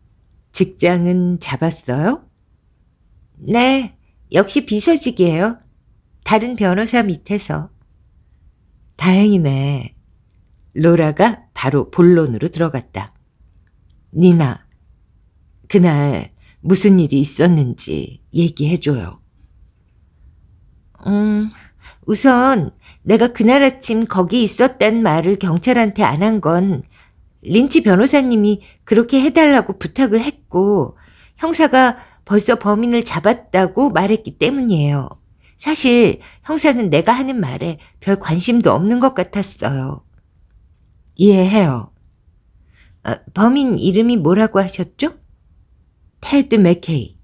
직장은 잡았어요? 네, 역시 비서직이에요. 다른 변호사 밑에서. 다행이네. 로라가 바로 본론으로 들어갔다. 니나, 그날 무슨 일이 있었는지 얘기해줘요. 음, 우선 내가 그날 아침 거기 있었단 말을 경찰한테 안한건 린치 변호사님이 그렇게 해달라고 부탁을 했고 형사가 벌써 범인을 잡았다고 말했기 때문이에요. 사실 형사는 내가 하는 말에 별 관심도 없는 것 같았어요. 이해해요. 아, 범인 이름이 뭐라고 하셨죠? 테드 맥케이.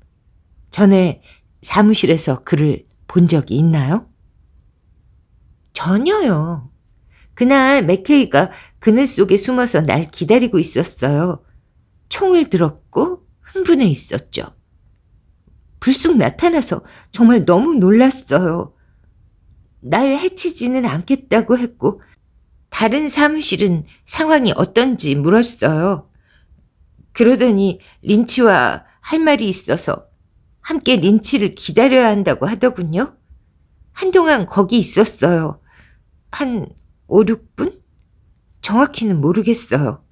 전에 사무실에서 그를 본 적이 있나요? 전혀요. 그날 맥케이가 그늘 속에 숨어서 날 기다리고 있었어요. 총을 들었고 흥분해 있었죠. 불쑥 나타나서 정말 너무 놀랐어요. 날 해치지는 않겠다고 했고 다른 사무실은 상황이 어떤지 물었어요. 그러더니 린치와 할 말이 있어서 함께 린치를 기다려야 한다고 하더군요. 한동안 거기 있었어요. 한 5, 6분? 정확히는 모르겠어요.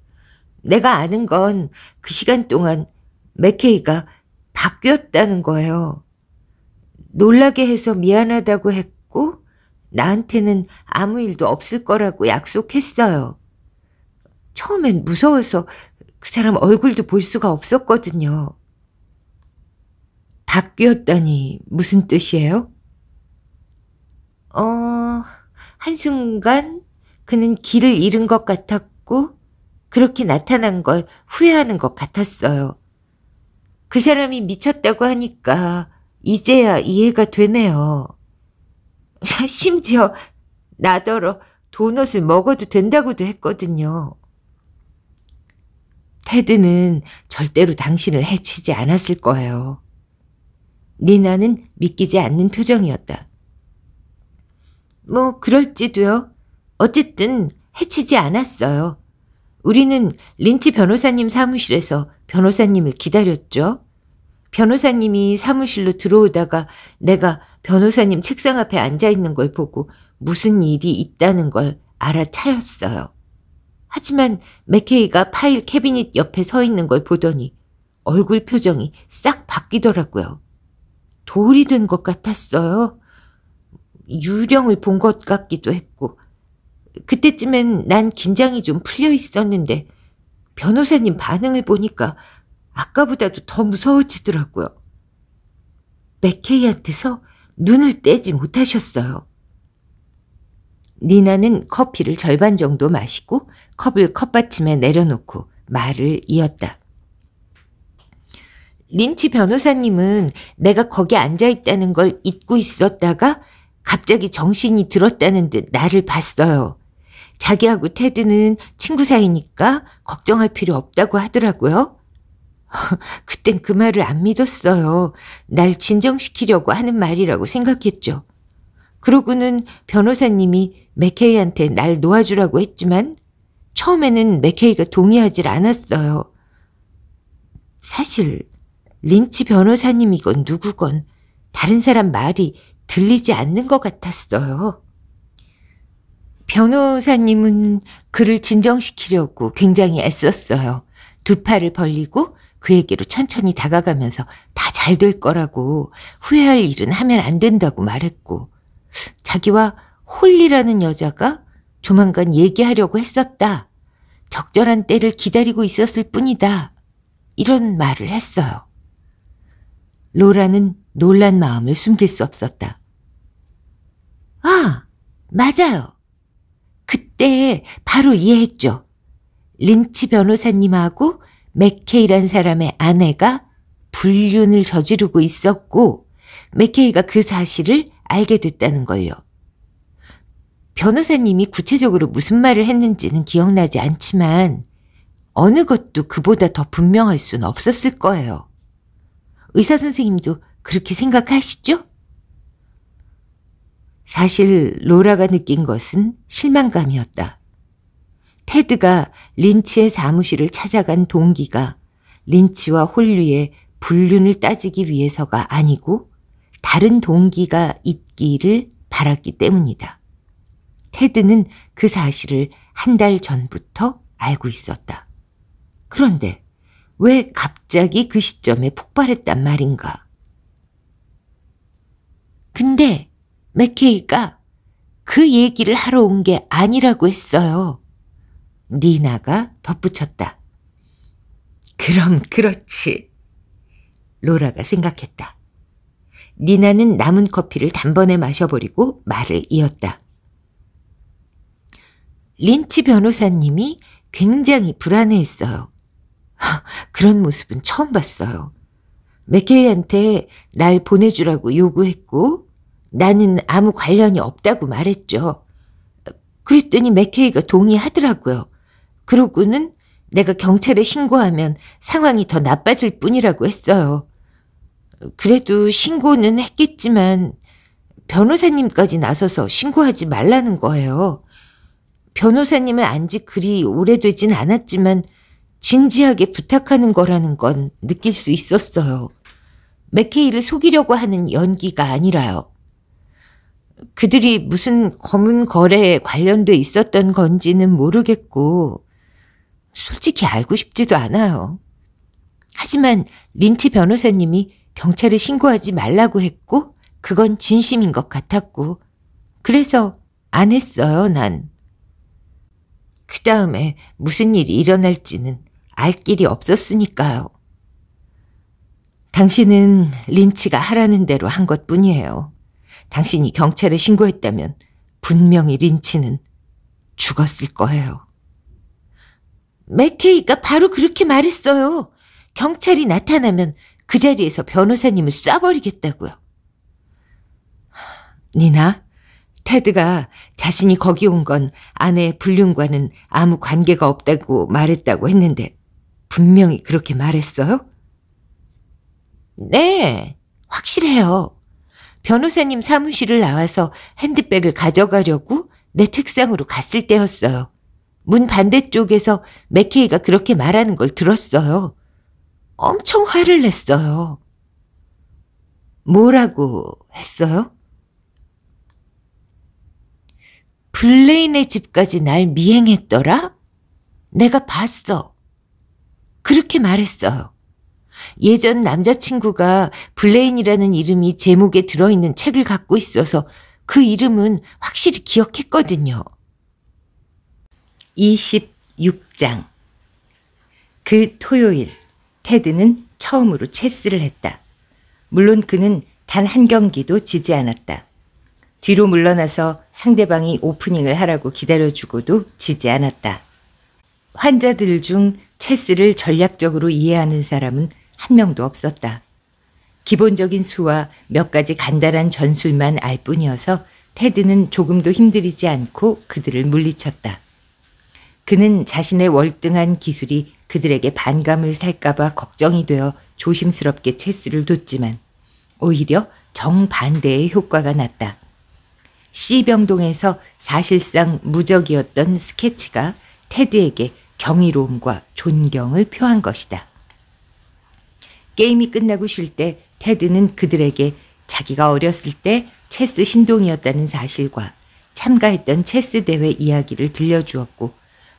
내가 아는 건 그 시간 동안 맥케이가 바뀌었다는 거예요. 놀라게 해서 미안하다고 했고 나한테는 아무 일도 없을 거라고 약속했어요. 처음엔 무서워서 그 사람 얼굴도 볼 수가 없었거든요. 바뀌었다니 무슨 뜻이에요? 어, 한순간 그는 길을 잃은 것 같았고 그렇게 나타난 걸 후회하는 것 같았어요. 그 사람이 미쳤다고 하니까 이제야 이해가 되네요. 심지어 나더러 도넛을 먹어도 된다고도 했거든요. 테드는 절대로 당신을 해치지 않았을 거예요. 니나는 믿기지 않는 표정이었다. 뭐 그럴지도요. 어쨌든 해치지 않았어요. 우리는 린치 변호사님 사무실에서 변호사님을 기다렸죠. 변호사님이 사무실로 들어오다가 내가 변호사님 책상 앞에 앉아 있는 걸 보고 무슨 일이 있다는 걸 알아차렸어요. 하지만 맥케이가 파일 캐비닛 옆에 서 있는 걸 보더니 얼굴 표정이 싹 바뀌더라고요. 돌이 된 것 같았어요. 유령을 본 것 같기도 했고 그때쯤엔 난 긴장이 좀 풀려 있었는데 변호사님 반응을 보니까 아까보다도 더 무서워지더라고요. 맥케이한테서 눈을 떼지 못하셨어요. 니나는 커피를 절반 정도 마시고 컵을 컵받침에 내려놓고 말을 이었다. 린치 변호사님은 내가 거기 앉아 있다는 걸 잊고 있었다가 갑자기 정신이 들었다는 듯 나를 봤어요. 자기하고 테드는 친구 사이니까 걱정할 필요 없다고 하더라고요. 그땐 그 말을 안 믿었어요. 날 진정시키려고 하는 말이라고 생각했죠. 그러고는 변호사님이 맥케이한테 날 놓아주라고 했지만 처음에는 맥케이가 동의하질 않았어요. 사실 린치 변호사님이건 누구건 다른 사람 말이 들리지 않는 것 같았어요. 변호사님은 그를 진정시키려고 굉장히 애썼어요. 두 팔을 벌리고 그에게로 천천히 다가가면서 다 잘 될 거라고 후회할 일은 하면 안 된다고 말했고 자기와 홀리라는 여자가 조만간 얘기하려고 했었다. 적절한 때를 기다리고 있었을 뿐이다. 이런 말을 했어요. 로라는 놀란 마음을 숨길 수 없었다. 아, 맞아요. 그때 바로 이해했죠. 린치 변호사님하고 맥케이란 사람의 아내가 불륜을 저지르고 있었고 맥케이가 그 사실을 알게 됐다는 걸요. 변호사님이 구체적으로 무슨 말을 했는지는 기억나지 않지만 어느 것도 그보다 더 분명할 수는 없었을 거예요. 의사 선생님도 그렇게 생각하시죠? 사실 로라가 느낀 것은 실망감이었다. 테드가 린치의 사무실을 찾아간 동기가 린치와 홀리의 불륜을 따지기 위해서가 아니고 다른 동기가 있기를 바랐기 때문이다. 테드는 그 사실을 한 달 전부터 알고 있었다. 그런데 왜 갑자기 그 시점에 폭발했단 말인가? 근데 맥케이가 그 얘기를 하러 온 게 아니라고 했어요. 니나가 덧붙였다. 그럼 그렇지. 로라가 생각했다. 니나는 남은 커피를 단번에 마셔버리고 말을 이었다. 린치 변호사님이 굉장히 불안해했어요. 그런 모습은 처음 봤어요. 맥케이한테 날 보내주라고 요구했고 나는 아무 관련이 없다고 말했죠. 그랬더니 맥케이가 동의하더라고요. 그러고는 내가 경찰에 신고하면 상황이 더 나빠질 뿐이라고 했어요. 그래도 신고는 했겠지만 변호사님까지 나서서 신고하지 말라는 거예요. 변호사님을 안 지 그리 오래되진 않았지만 진지하게 부탁하는 거라는 건 느낄 수 있었어요. 맥케이를 속이려고 하는 연기가 아니라요. 그들이 무슨 검은 거래에 관련돼 있었던 건지는 모르겠고, 솔직히 알고 싶지도 않아요. 하지만 린치 변호사님이 경찰에 신고하지 말라고 했고, 그건 진심인 것 같았고, 그래서 안 했어요, 난. 그 다음에 무슨 일이 일어날지는 알 길이 없었으니까요. 당신은 린치가 하라는 대로 한 것 뿐이에요. 당신이 경찰에 신고했다면 분명히 린치는 죽었을 거예요. 맥케이가 바로 그렇게 말했어요. 경찰이 나타나면 그 자리에서 변호사님을 쏴버리겠다고요. 니나, 테드가 자신이 거기 온 건 아내의 불륜과는 아무 관계가 없다고 말했다고 했는데 분명히 그렇게 말했어요? 네, 확실해요. 변호사님 사무실을 나와서 핸드백을 가져가려고 내 책상으로 갔을 때였어요. 문 반대쪽에서 맥케이가 그렇게 말하는 걸 들었어요. 엄청 화를 냈어요. 뭐라고 했어요? 블레인의 집까지 날 미행했더라? 내가 봤어. 그렇게 말했어요. 예전 남자친구가 블레인이라는 이름이 제목에 들어있는 책을 갖고 있어서 그 이름은 확실히 기억했거든요. 26장 그 토요일 테드는 처음으로 체스를 했다. 물론 그는 단 한 경기도 지지 않았다. 뒤로 물러나서 상대방이 오프닝을 하라고 기다려주고도 지지 않았다. 환자들 중 체스를 전략적으로 이해하는 사람은 한 명도 없었다. 기본적인 수와 몇 가지 간단한 전술만 알 뿐이어서 테드는 조금도 힘들이지 않고 그들을 물리쳤다. 그는 자신의 월등한 기술이 그들에게 반감을 살까봐 걱정이 되어 조심스럽게 체스를 뒀지만 오히려 정반대의 효과가 났다. C병동에서 사실상 무적이었던 스케치가 테드에게 경이로움과 존경을 표한 것이다. 게임이 끝나고 쉴 때 테드는 그들에게 자기가 어렸을 때 체스 신동이었다는 사실과 참가했던 체스 대회 이야기를 들려주었고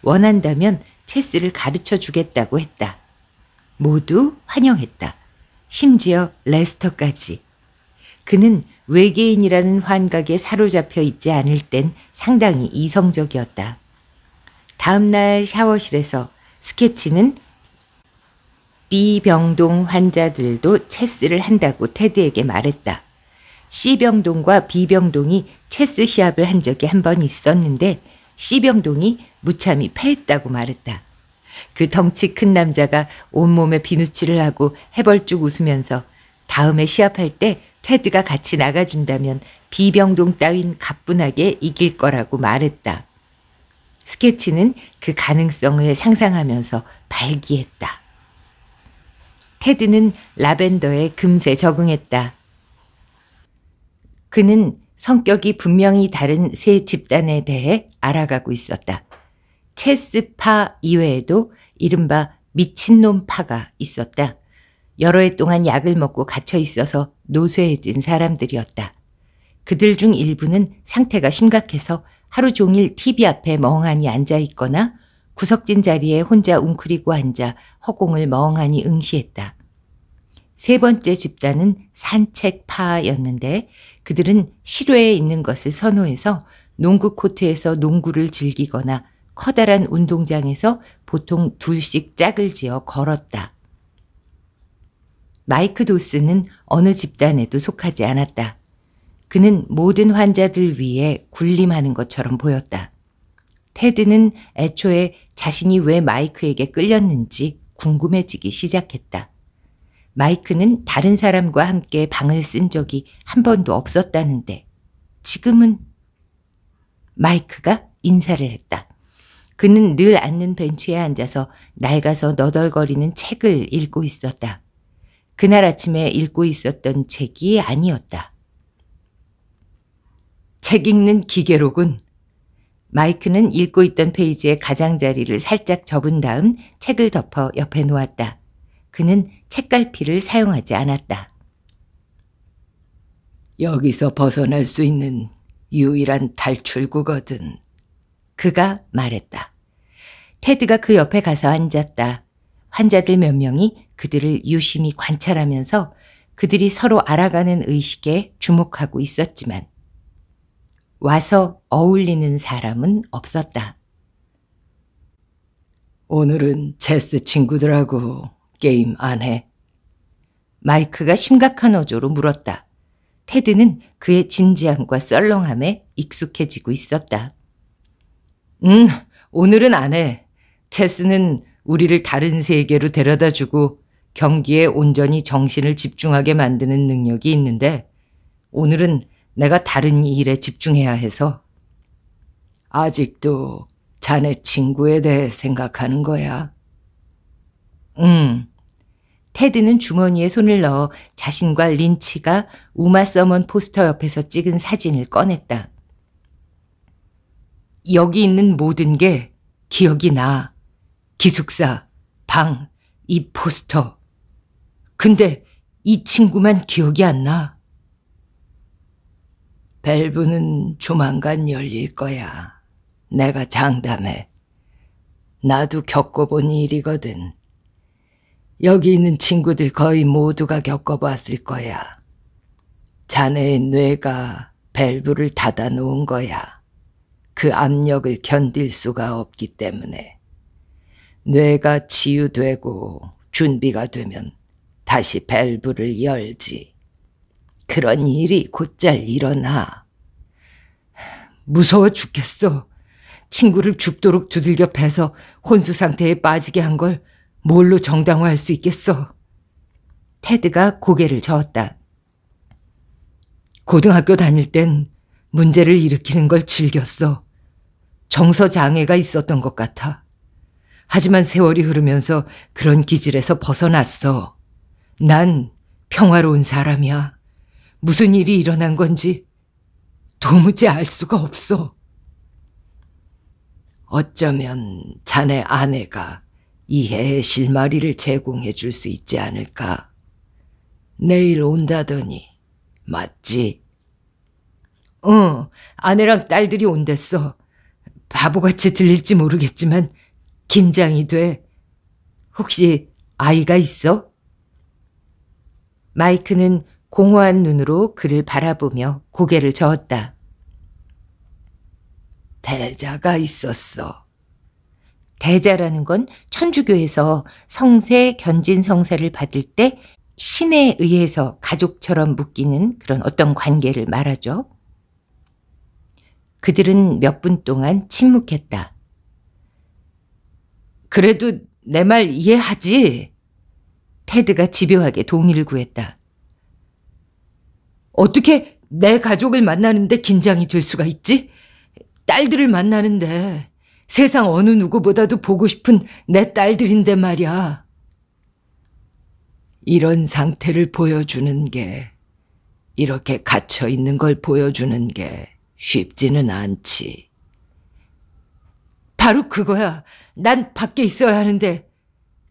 원한다면 체스를 가르쳐 주겠다고 했다. 모두 환영했다. 심지어 레스터까지. 그는 외계인이라는 환각에 사로잡혀 있지 않을 땐 상당히 이성적이었다. 다음날 샤워실에서 스케치는 B병동 환자들도 체스를 한다고 테드에게 말했다. C병동과 B병동이 체스 시합을 한 적이 한 번 있었는데 C병동이 무참히 패했다고 말했다. 그 덩치 큰 남자가 온몸에 비누칠을 하고 해벌쭉 웃으면서 다음에 시합할 때 테드가 같이 나가준다면 비병동 따윈 가뿐하게 이길 거라고 말했다. 스케치는 그 가능성을 상상하면서 발기했다. 테드는 라벤더에 금세 적응했다. 그는 성격이 분명히 다른 세 집단에 대해 알아가고 있었다. 체스파 이외에도 이른바 미친놈파가 있었다. 여러 해 동안 약을 먹고 갇혀 있어서 노쇠해진 사람들이었다. 그들 중 일부는 상태가 심각해서 하루 종일 TV 앞에 멍하니 앉아 있거나 구석진 자리에 혼자 웅크리고 앉아 허공을 멍하니 응시했다. 세 번째 집단은 산책파였는데 그들은 실외에 있는 것을 선호해서 농구 코트에서 농구를 즐기거나 커다란 운동장에서 보통 둘씩 짝을 지어 걸었다. 마이크 도스는 어느 집단에도 속하지 않았다. 그는 모든 환자들 위해 군림하는 것처럼 보였다. 테드는 애초에 자신이 왜 마이크에게 끌렸는지 궁금해지기 시작했다. 마이크는 다른 사람과 함께 방을 쓴 적이 한 번도 없었다는데 지금은 마이크가 인사를 했다. 그는 늘 앉는 벤치에 앉아서 낡아서 너덜거리는 책을 읽고 있었다. 그날 아침에 읽고 있었던 책이 아니었다. 책 읽는 기계로군. 마이크는 읽고 있던 페이지의 가장자리를 살짝 접은 다음 책을 덮어 옆에 놓았다. 그는 책갈피를 사용하지 않았다. 여기서 벗어날 수 있는 유일한 탈출구거든. 그가 말했다. 테드가 그 옆에 가서 앉았다. 환자들 몇 명이 그들을 유심히 관찰하면서 그들이 서로 알아가는 의식에 주목하고 있었지만 와서 어울리는 사람은 없었다. 오늘은 제스 친구들하고 게임 안 해. 마이크가 심각한 어조로 물었다. 테드는 그의 진지함과 썰렁함에 익숙해지고 있었다. 응, 음, 오늘은 안 해. 체스는 우리를 다른 세계로 데려다 주고 경기에 온전히 정신을 집중하게 만드는 능력이 있는데 오늘은 내가 다른 일에 집중해야 해서 아직도 자네 친구에 대해 생각하는 거야. 응. 테드는 주머니에 손을 넣어 자신과 린치가 우마 서먼 포스터 옆에서 찍은 사진을 꺼냈다. 여기 있는 모든 게 기억이 나. 기숙사, 방, 이 포스터. 근데 이 친구만 기억이 안 나. 밸브는 조만간 열릴 거야. 내가 장담해. 나도 겪어본 일이거든. 여기 있는 친구들 거의 모두가 겪어봤을 거야. 자네의 뇌가 밸브를 닫아놓은 거야. 그 압력을 견딜 수가 없기 때문에. 뇌가 치유되고 준비가 되면 다시 밸브를 열지. 그런 일이 곧잘 일어나. 무서워 죽겠어. 친구를 죽도록 두들겨 패서 혼수 상태에 빠지게 한 걸 뭘로 정당화할 수 있겠어. 테드가 고개를 저었다. 고등학교 다닐 땐 문제를 일으키는 걸 즐겼어. 정서 장애가 있었던 것 같아. 하지만 세월이 흐르면서 그런 기질에서 벗어났어. 난 평화로운 사람이야. 무슨 일이 일어난 건지 도무지 알 수가 없어. 어쩌면 자네 아내가 이해의 실마리를 제공해 줄 수 있지 않을까. 내일 온다더니, 맞지? 응, 어, 아내랑 딸들이 온댔어. 바보같이 들릴지 모르겠지만, 긴장이 돼. 혹시 아이가 있어? 마이크는 공허한 눈으로 그를 바라보며 고개를 저었다. 대자가 있었어. 대자라는 건 천주교에서 성세 견진 성세를 받을 때 신에 의해서 가족처럼 묶이는 그런 어떤 관계를 말하죠. 그들은 몇 분 동안 침묵했다. 그래도 내 말 이해하지? 테드가 집요하게 동의를 구했다. 어떻게 내 가족을 만나는데 긴장이 될 수가 있지? 딸들을 만나는데 세상 어느 누구보다도 보고 싶은 내 딸들인데 말이야. 이런 상태를 보여주는 게, 이렇게 갇혀 있는 걸 보여주는 게 쉽지는 않지. 바로 그거야. 난 밖에 있어야 하는데,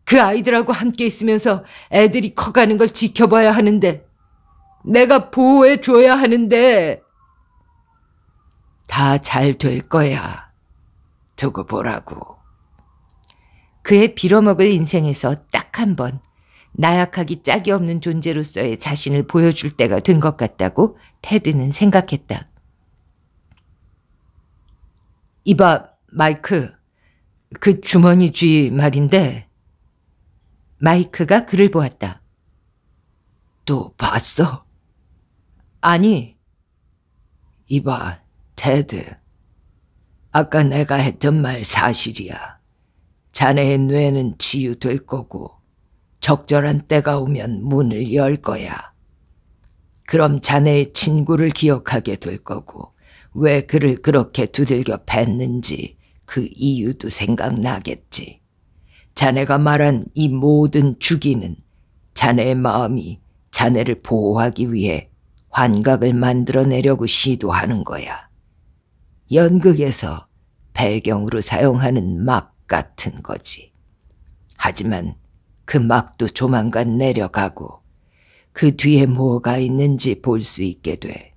그 아이들하고 함께 있으면서 애들이 커가는 걸 지켜봐야 하는데, 내가 보호해줘야 하는데. 다 잘 될 거야. 두고 보라고. 그의 빌어먹을 인생에서 딱 한 번 나약하기 짝이 없는 존재로서의 자신을 보여줄 때가 된 것 같다고 테드는 생각했다. 이봐, 마이크. 그 주머니 쥐 말인데. 마이크가 그를 보았다. 또 봤어? 아니. 이봐, 테드. 아까 내가 했던 말 사실이야. 자네의 뇌는 치유될 거고 적절한 때가 오면 문을 열 거야. 그럼 자네의 친구를 기억하게 될 거고 왜 그를 그렇게 두들겨 팼는지 그 이유도 생각나겠지. 자네가 말한 이 모든 주기는 자네의 마음이 자네를 보호하기 위해 환각을 만들어내려고 시도하는 거야. 연극에서 배경으로 사용하는 막 같은 거지. 하지만 그 막도 조만간 내려가고 그 뒤에 뭐가 있는지 볼 수 있게 돼.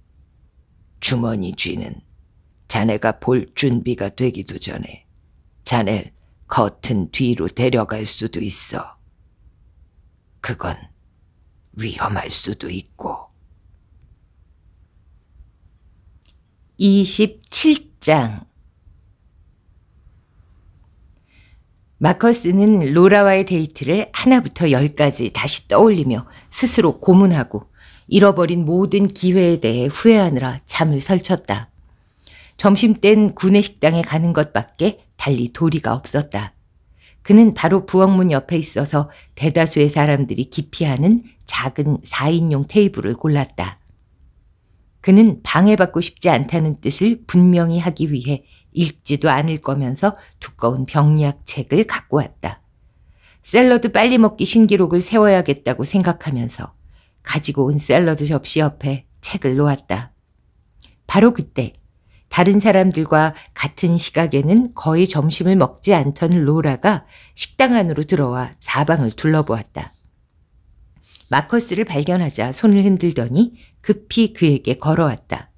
주머니 쥐는 자네가 볼 준비가 되기도 전에 자넬 커튼 뒤로 데려갈 수도 있어. 그건 위험할 수도 있고. 27장 마커스는 로라와의 데이트를 하나부터 열까지 다시 떠올리며 스스로 고문하고 잃어버린 모든 기회에 대해 후회하느라 잠을 설쳤다. 점심땐 구내식당에 가는 것밖에 달리 도리가 없었다. 그는 바로 부엌문 옆에 있어서 대다수의 사람들이 기피하는 작은 4인용 테이블을 골랐다. 그는 방해받고 싶지 않다는 뜻을 분명히 하기 위해 읽지도 않을 거면서 두꺼운 병리학 책을 갖고 왔다. 샐러드 빨리 먹기 신기록을 세워야겠다고 생각하면서 가지고 온 샐러드 접시 옆에 책을 놓았다. 바로 그때 다른 사람들과 같은 시각에는 거의 점심을 먹지 않던 로라가 식당 안으로 들어와 사방을 둘러보았다. 마커스를 발견하자 손을 흔들더니 급히 그에게 걸어왔다.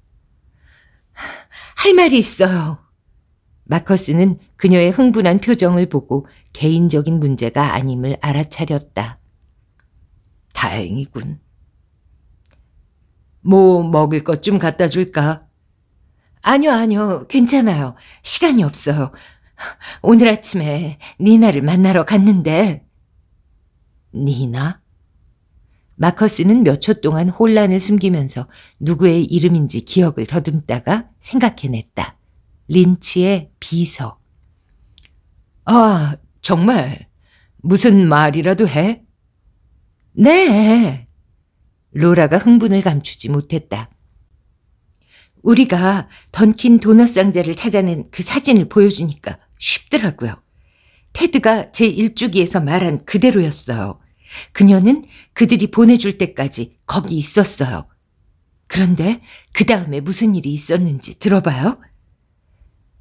할 말이 있어요. 마커스는 그녀의 흥분한 표정을 보고 개인적인 문제가 아님을 알아차렸다. 다행이군. 뭐 먹을 것 좀 갖다 줄까? 아니요, 아니요. 괜찮아요. 시간이 없어요. 오늘 아침에 니나를 만나러 갔는데. 니나? 마커스는 몇 초 동안 혼란을 숨기면서 누구의 이름인지 기억을 더듬다가 생각해냈다. 린치의 비서. 아, 정말 무슨 말이라도 해? 네. 로라가 흥분을 감추지 못했다. 우리가 던킨 도넛 상자를 찾아낸 그 사진을 보여주니까 쉽더라고요. 테드가 제 일주기에서 말한 그대로였어요. 그녀는 그들이 보내줄 때까지 거기 있었어요. 그런데 그 다음에 무슨 일이 있었는지 들어봐요.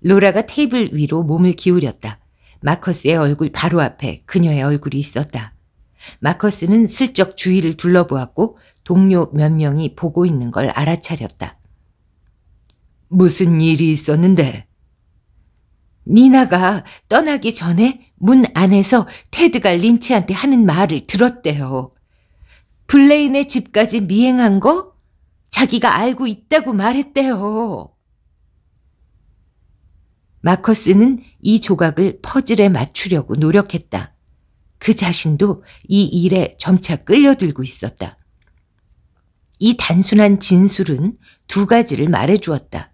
로라가 테이블 위로 몸을 기울였다. 마커스의 얼굴 바로 앞에 그녀의 얼굴이 있었다. 마커스는 슬쩍 주위를 둘러보았고 동료 몇 명이 보고 있는 걸 알아차렸다. 무슨 일이 있었는데? 니나가 떠나기 전에 문 안에서 테드가 린치한테 하는 말을 들었대요. 블레인의 집까지 미행한 거 자기가 알고 있다고 말했대요. 마커스는 이 조각을 퍼즐에 맞추려고 노력했다. 그 자신도 이 일에 점차 끌려들고 있었다. 이 단순한 진술은 두 가지를 말해주었다.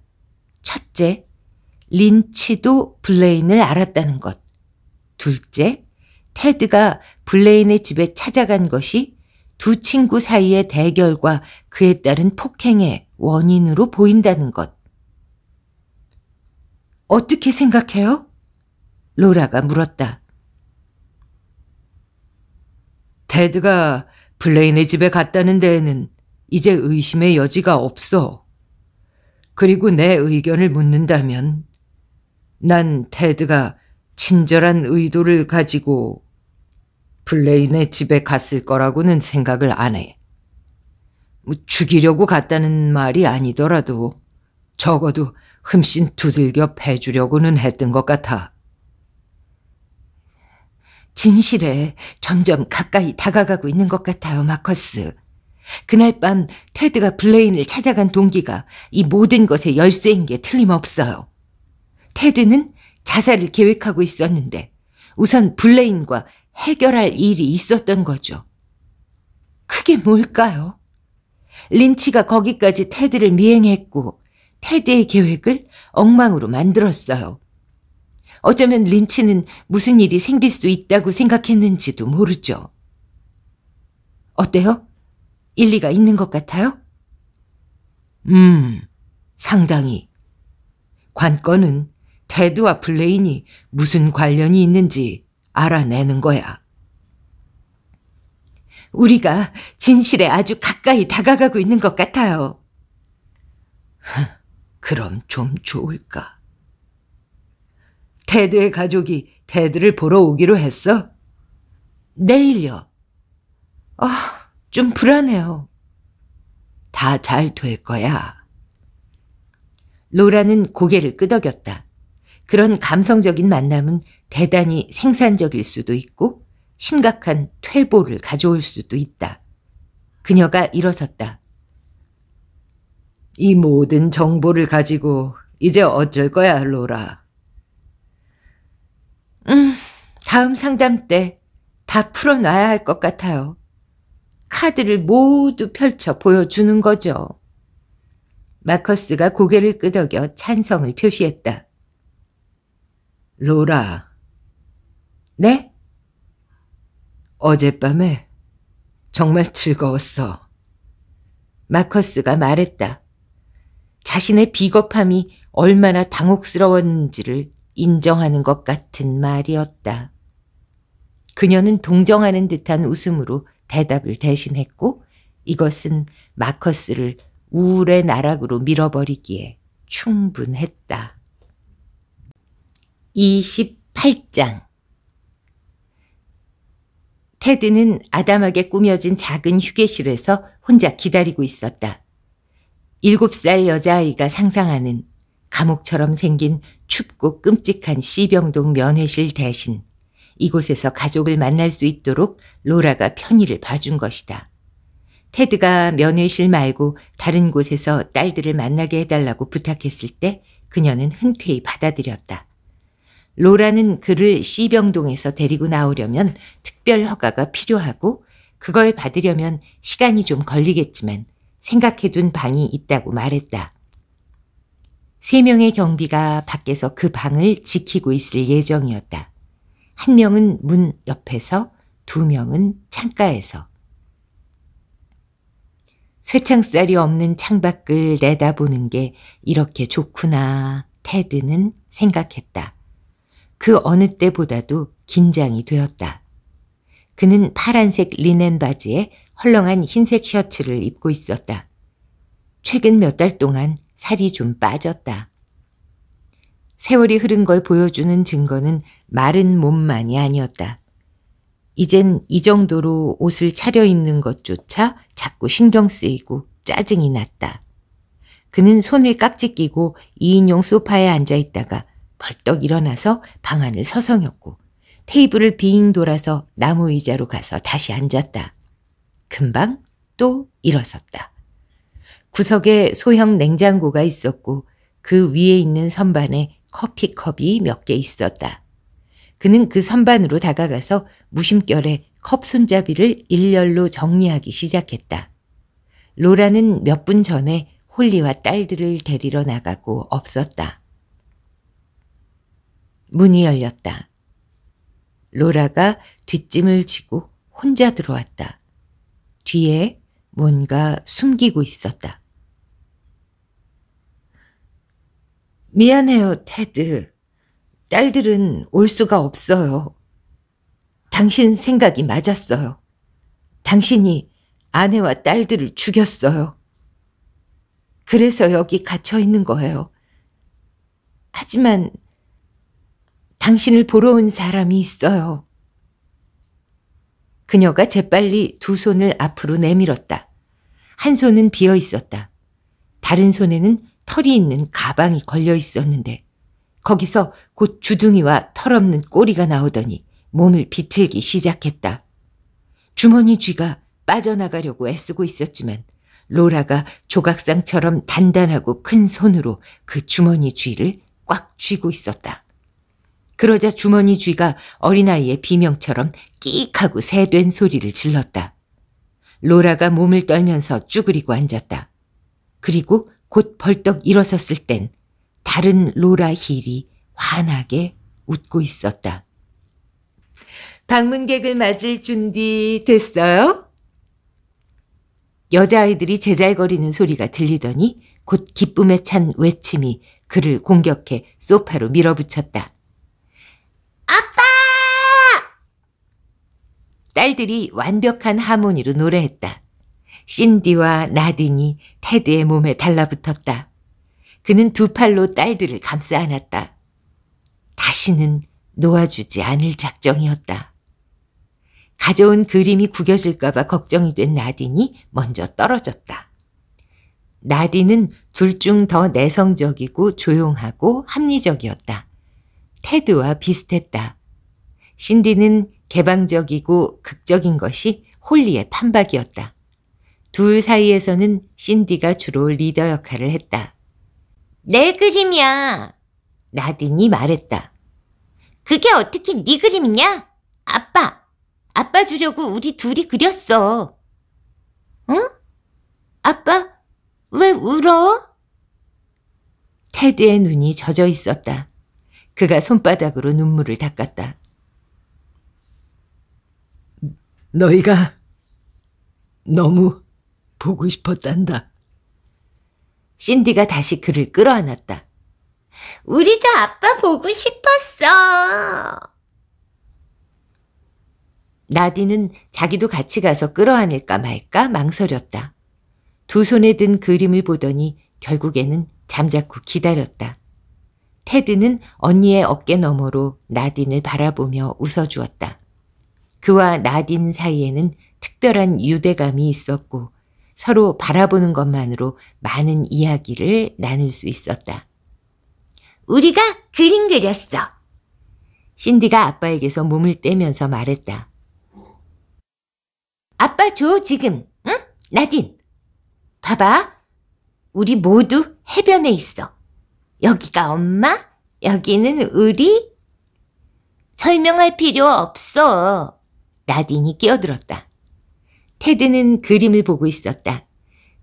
첫째, 린치도 블레인을 알았다는 것. 둘째, 테드가 블레인의 집에 찾아간 것이 두 친구 사이의 대결과 그에 따른 폭행의 원인으로 보인다는 것. 어떻게 생각해요? 로라가 물었다. 테드가 블레인의 집에 갔다는 데에는 이제 의심의 여지가 없어. 그리고 내 의견을 묻는다면 난 테드가 친절한 의도를 가지고 블레인의 집에 갔을 거라고는 생각을 안 해. 뭐 죽이려고 갔다는 말이 아니더라도 적어도 흠씬 두들겨 패주려고는 했던 것 같아. 진실에 점점 가까이 다가가고 있는 것 같아요, 마커스. 그날 밤 테드가 블레인을 찾아간 동기가 이 모든 것의 열쇠인 게 틀림없어요. 테드는 자살을 계획하고 있었는데 우선 블레인과 해결할 일이 있었던 거죠. 그게 뭘까요? 린치가 거기까지 테드를 미행했고 테드의 계획을 엉망으로 만들었어요. 어쩌면 린치는 무슨 일이 생길 수 있다고 생각했는지도 모르죠. 어때요? 일리가 있는 것 같아요? 음, 상당히. 관건은 테드와 블레인이 무슨 관련이 있는지 알아내는 거야. 우리가 진실에 아주 가까이 다가가고 있는 것 같아요. 그럼 좀 좋을까? 테드의 가족이 테드를 보러 오기로 했어? 내일요. 아, 좀 불안해요. 다 잘 될 거야. 로라는 고개를 끄덕였다. 그런 감성적인 만남은 대단히 생산적일 수도 있고 심각한 퇴보를 가져올 수도 있다. 그녀가 일어섰다. 이 모든 정보를 가지고 이제 어쩔 거야, 로라. 음, 다음 상담 때 다 풀어놔야 할 것 같아요. 카드를 모두 펼쳐 보여주는 거죠. 마커스가 고개를 끄덕여 찬성을 표시했다. 로라. 네? 어젯밤에 정말 즐거웠어. 마커스가 말했다. 자신의 비겁함이 얼마나 당혹스러웠는지를 인정하는 것 같은 말이었다. 그녀는 동정하는 듯한 웃음으로 대답을 대신했고 이것은 마커스를 우울의 나락으로 밀어버리기에 충분했다. 28장 테드는 아담하게 꾸며진 작은 휴게실에서 혼자 기다리고 있었다. 7살 여자아이가 상상하는 감옥처럼 생긴 춥고 끔찍한 시병동 면회실 대신 이곳에서 가족을 만날 수 있도록 로라가 편의를 봐준 것이다. 테드가 면회실 말고 다른 곳에서 딸들을 만나게 해달라고 부탁했을 때 그녀는 흔쾌히 받아들였다. 로라는 그를 씨병동에서 데리고 나오려면 특별 허가가 필요하고 그걸 받으려면 시간이 좀 걸리겠지만 생각해둔 방이 있다고 말했다. 세 명의 경비가 밖에서 그 방을 지키고 있을 예정이었다. 한 명은 문 옆에서, 두 명은 창가에서. 쇠창살이 없는 창밖을 내다보는 게 이렇게 좋구나, 테드는 생각했다. 그 어느 때보다도 긴장이 되었다. 그는 파란색 리넨 바지에 헐렁한 흰색 셔츠를 입고 있었다. 최근 몇 달 동안 살이 좀 빠졌다. 세월이 흐른 걸 보여주는 증거는 마른 몸만이 아니었다. 이젠 이 정도로 옷을 차려입는 것조차 자꾸 신경 쓰이고 짜증이 났다. 그는 손을 깍지 끼고 2인용 소파에 앉아 있다가 벌떡 일어나서 방 안을 서성였고 테이블을 빙 돌아서 나무 의자로 가서 다시 앉았다. 금방 또 일어섰다. 구석에 소형 냉장고가 있었고 그 위에 있는 선반에 커피컵이 몇 개 있었다. 그는 그 선반으로 다가가서 무심결에 컵 손잡이를 일렬로 정리하기 시작했다. 로라는 몇 분 전에 홀리와 딸들을 데리러 나가고 없었다. 문이 열렸다. 로라가 뒷짐을 지고 혼자 들어왔다. 뒤에 뭔가 숨기고 있었다. 미안해요, 테드. 딸들은 올 수가 없어요. 당신 생각이 맞았어요. 당신이 아내와 딸들을 죽였어요. 그래서 여기 갇혀 있는 거예요. 하지만 당신을 보러 온 사람이 있어요. 그녀가 재빨리 두 손을 앞으로 내밀었다. 한 손은 비어 있었다. 다른 손에는 털이 있는 가방이 걸려 있었는데 거기서 곧 주둥이와 털없는 꼬리가 나오더니 몸을 비틀기 시작했다. 주머니 쥐가 빠져나가려고 애쓰고 있었지만 로라가 조각상처럼 단단하고 큰 손으로 그 주머니 쥐를 꽉 쥐고 있었다. 그러자 주머니 쥐가 어린아이의 비명처럼 끽 하고 새된 소리를 질렀다. 로라가 몸을 떨면서 쭈그리고 앉았다. 그리고 곧 벌떡 일어섰을 땐 다른 로라 힐이 환하게 웃고 있었다. 방문객을 맞을 준비 됐어요? 여자아이들이 제잘거리는 소리가 들리더니 곧 기쁨에 찬 외침이 그를 공격해 소파로 밀어붙였다. 아빠! 딸들이 완벽한 하모니로 노래했다. 신디와 나딘이 테드의 몸에 달라붙었다. 그는 두 팔로 딸들을 감싸 안았다. 다시는 놓아주지 않을 작정이었다. 가져온 그림이 구겨질까봐 걱정이 된 나딘이 먼저 떨어졌다. 나딘은 둘 중 더 내성적이고 조용하고 합리적이었다. 테드와 비슷했다. 신디는 개방적이고 극적인 것이 홀리의 판박이었다. 둘 사이에서는 신디가 주로 리더 역할을 했다. 내 그림이야. 나딘이 말했다. 그게 어떻게 네 그림이냐? 아빠. 아빠 주려고 우리 둘이 그렸어. 응? 아빠, 왜 울어? 테드의 눈이 젖어 있었다. 그가 손바닥으로 눈물을 닦았다. 너희가 너무 보고 싶었단다. 신디가 다시 그를 끌어안았다. 우리도 아빠 보고 싶었어. 나디는 자기도 같이 가서 끌어안을까 말까 망설였다. 두 손에 든 그림을 보더니 결국에는 잠자코 기다렸다. 테드는 언니의 어깨 너머로 나딘을 바라보며 웃어주었다. 그와 나딘 사이에는 특별한 유대감이 있었고 서로 바라보는 것만으로 많은 이야기를 나눌 수 있었다. 우리가 그림 그렸어. 신디가 아빠에게서 몸을 떼면서 말했다. 아빠 줘 지금, 응? 나딘. 봐봐. 우리 모두 해변에 있어. 여기가 엄마, 여기는 우리. 설명할 필요 없어. 라딘이 끼어들었다. 테드는 그림을 보고 있었다.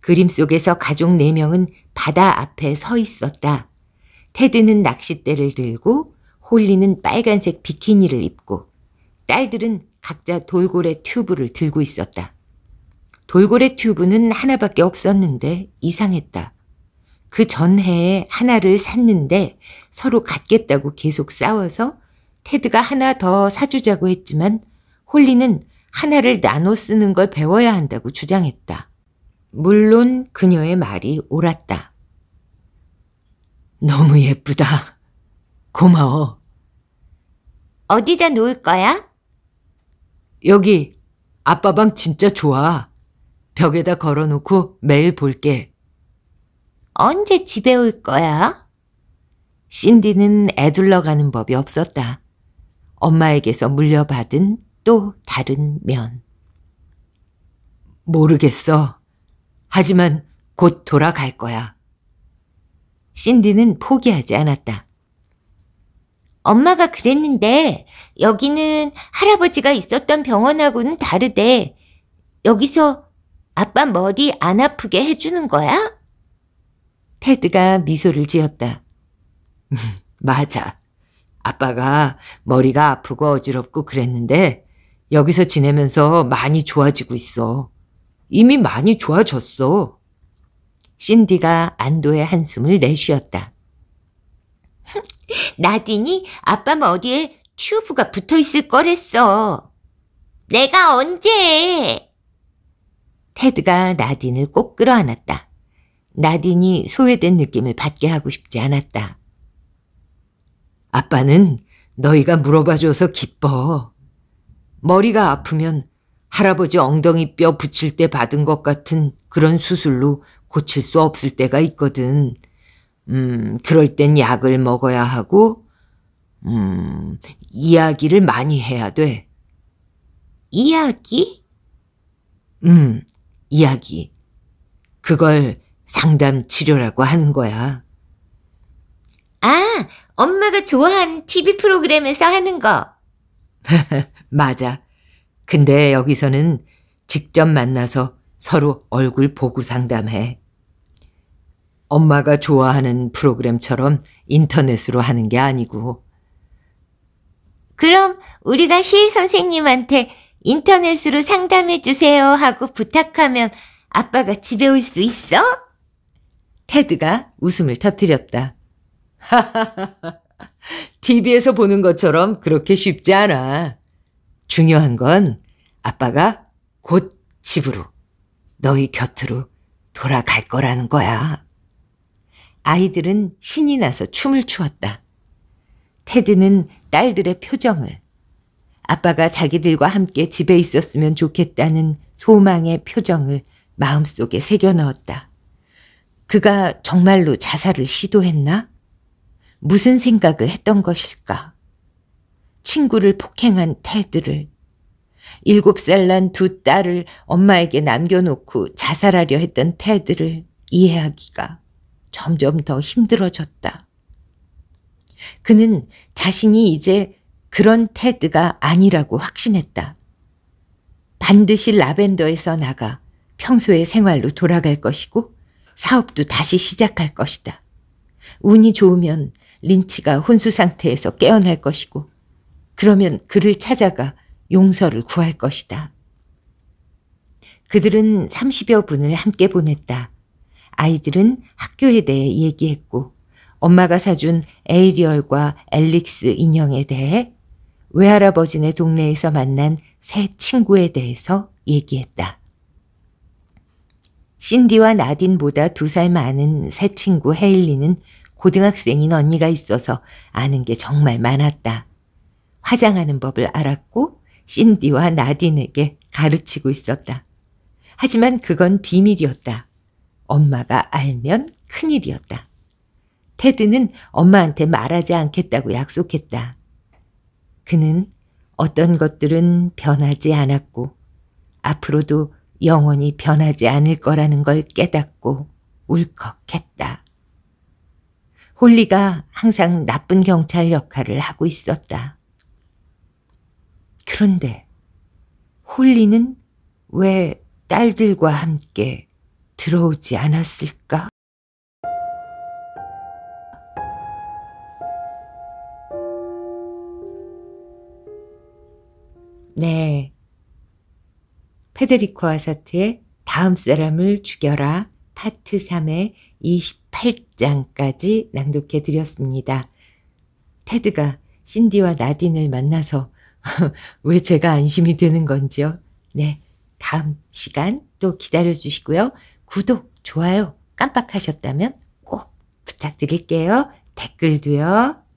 그림 속에서 가족 네명은 바다 앞에 서 있었다. 테드는 낚싯대를 들고 홀리는 빨간색 비키니를 입고 딸들은 각자 돌고래 튜브를 들고 있었다. 돌고래 튜브는 하나밖에 없었는데 이상했다. 그 전해에 하나를 샀는데 서로 갖겠다고 계속 싸워서 테드가 하나 더 사주자고 했지만 홀리는 하나를 나눠 쓰는 걸 배워야 한다고 주장했다. 물론 그녀의 말이 옳았다. 너무 예쁘다. 고마워. 어디다 놓을 거야? 여기 아빠 방 진짜 좋아. 벽에다 걸어놓고 매일 볼게. 언제 집에 올 거야? 신디는 애둘러 가는 법이 없었다. 엄마에게서 물려받은 또 다른 면. 모르겠어. 하지만 곧 돌아갈 거야. 신디는 포기하지 않았다. 엄마가 그랬는데 여기는 할아버지가 있었던 병원하고는 다르대. 여기서 아빠 머리 안 아프게 해주는 거야? 테드가 미소를 지었다. 맞아. 아빠가 머리가 아프고 어지럽고 그랬는데 여기서 지내면서 많이 좋아지고 있어. 이미 많이 좋아졌어. 신디가 안도의 한숨을 내쉬었다. 나딘이 아빠 머리에 튜브가 붙어 있을 거랬어. 내가 언제? 테드가 나딘을 꼭 끌어안았다. 나딘이 소외된 느낌을 받게 하고 싶지 않았다. 아빠는 너희가 물어봐줘서 기뻐. 머리가 아프면 할아버지 엉덩이 뼈 붙일 때 받은 것 같은 그런 수술로 고칠 수 없을 때가 있거든. 음, 그럴 땐 약을 먹어야 하고, 음, 이야기를 많이 해야 돼. 이야기? 음, 이야기. 그걸 상담 치료라고 하는 거야. 아, 엄마가 좋아한 하 TV 프로그램에서 하는 거. 맞아. 근데 여기서는 직접 만나서 서로 얼굴 보고 상담해. 엄마가 좋아하는 프로그램처럼 인터넷으로 하는 게 아니고. 그럼 우리가 희 선생님한테 인터넷으로 상담해 주세요 하고 부탁하면 아빠가 집에 올 수 있어? 테드가 웃음을 터뜨렸다. 하하하하. TV에서 보는 것처럼 그렇게 쉽지 않아. 중요한 건 아빠가 곧 집으로, 너희 곁으로 돌아갈 거라는 거야. 아이들은 신이 나서 춤을 추었다. 테드는 딸들의 표정을, 아빠가 자기들과 함께 집에 있었으면 좋겠다는 소망의 표정을 마음속에 새겨 넣었다. 그가 정말로 자살을 시도했나? 무슨 생각을 했던 것일까? 친구를 폭행한 테드를, 일곱 살 난 두 딸을 엄마에게 남겨놓고 자살하려 했던 테드를 이해하기가 점점 더 힘들어졌다. 그는 자신이 이제 그런 테드가 아니라고 확신했다. 반드시 라벤더에서 나가 평소의 생활로 돌아갈 것이고 사업도 다시 시작할 것이다. 운이 좋으면 린치가 혼수 상태에서 깨어날 것이고 그러면 그를 찾아가 용서를 구할 것이다. 그들은 30여 분을 함께 보냈다. 아이들은 학교에 대해 얘기했고 엄마가 사준 에이리얼과 엘릭스 인형에 대해 외할아버지네 동네에서 만난 새 친구에 대해서 얘기했다. 신디와 나딘보다 두 살 많은 새 친구 헤일리는 고등학생인 언니가 있어서 아는 게 정말 많았다. 화장하는 법을 알았고 신디와 나딘에게 가르치고 있었다. 하지만 그건 비밀이었다. 엄마가 알면 큰일이었다. 테드는 엄마한테 말하지 않겠다고 약속했다. 그는 어떤 것들은 변하지 않았고 앞으로도 영원히 변하지 않을 거라는 걸 깨닫고 울컥했다. 홀리가 항상 나쁜 경찰 역할을 하고 있었다. 그런데 홀리는 왜 딸들과 함께 들어오지 않았을까? 네, 페데리코 아사트의 다음 사람을 죽여라 파트 3의 28장까지 낭독해 드렸습니다. 테드가 신디와 나딘을 만나서 왜 제가 안심이 되는 건지요. 네, 다음 시간 또 기다려 주시고요. 구독, 좋아요 깜빡하셨다면 꼭 부탁드릴게요. 댓글도요.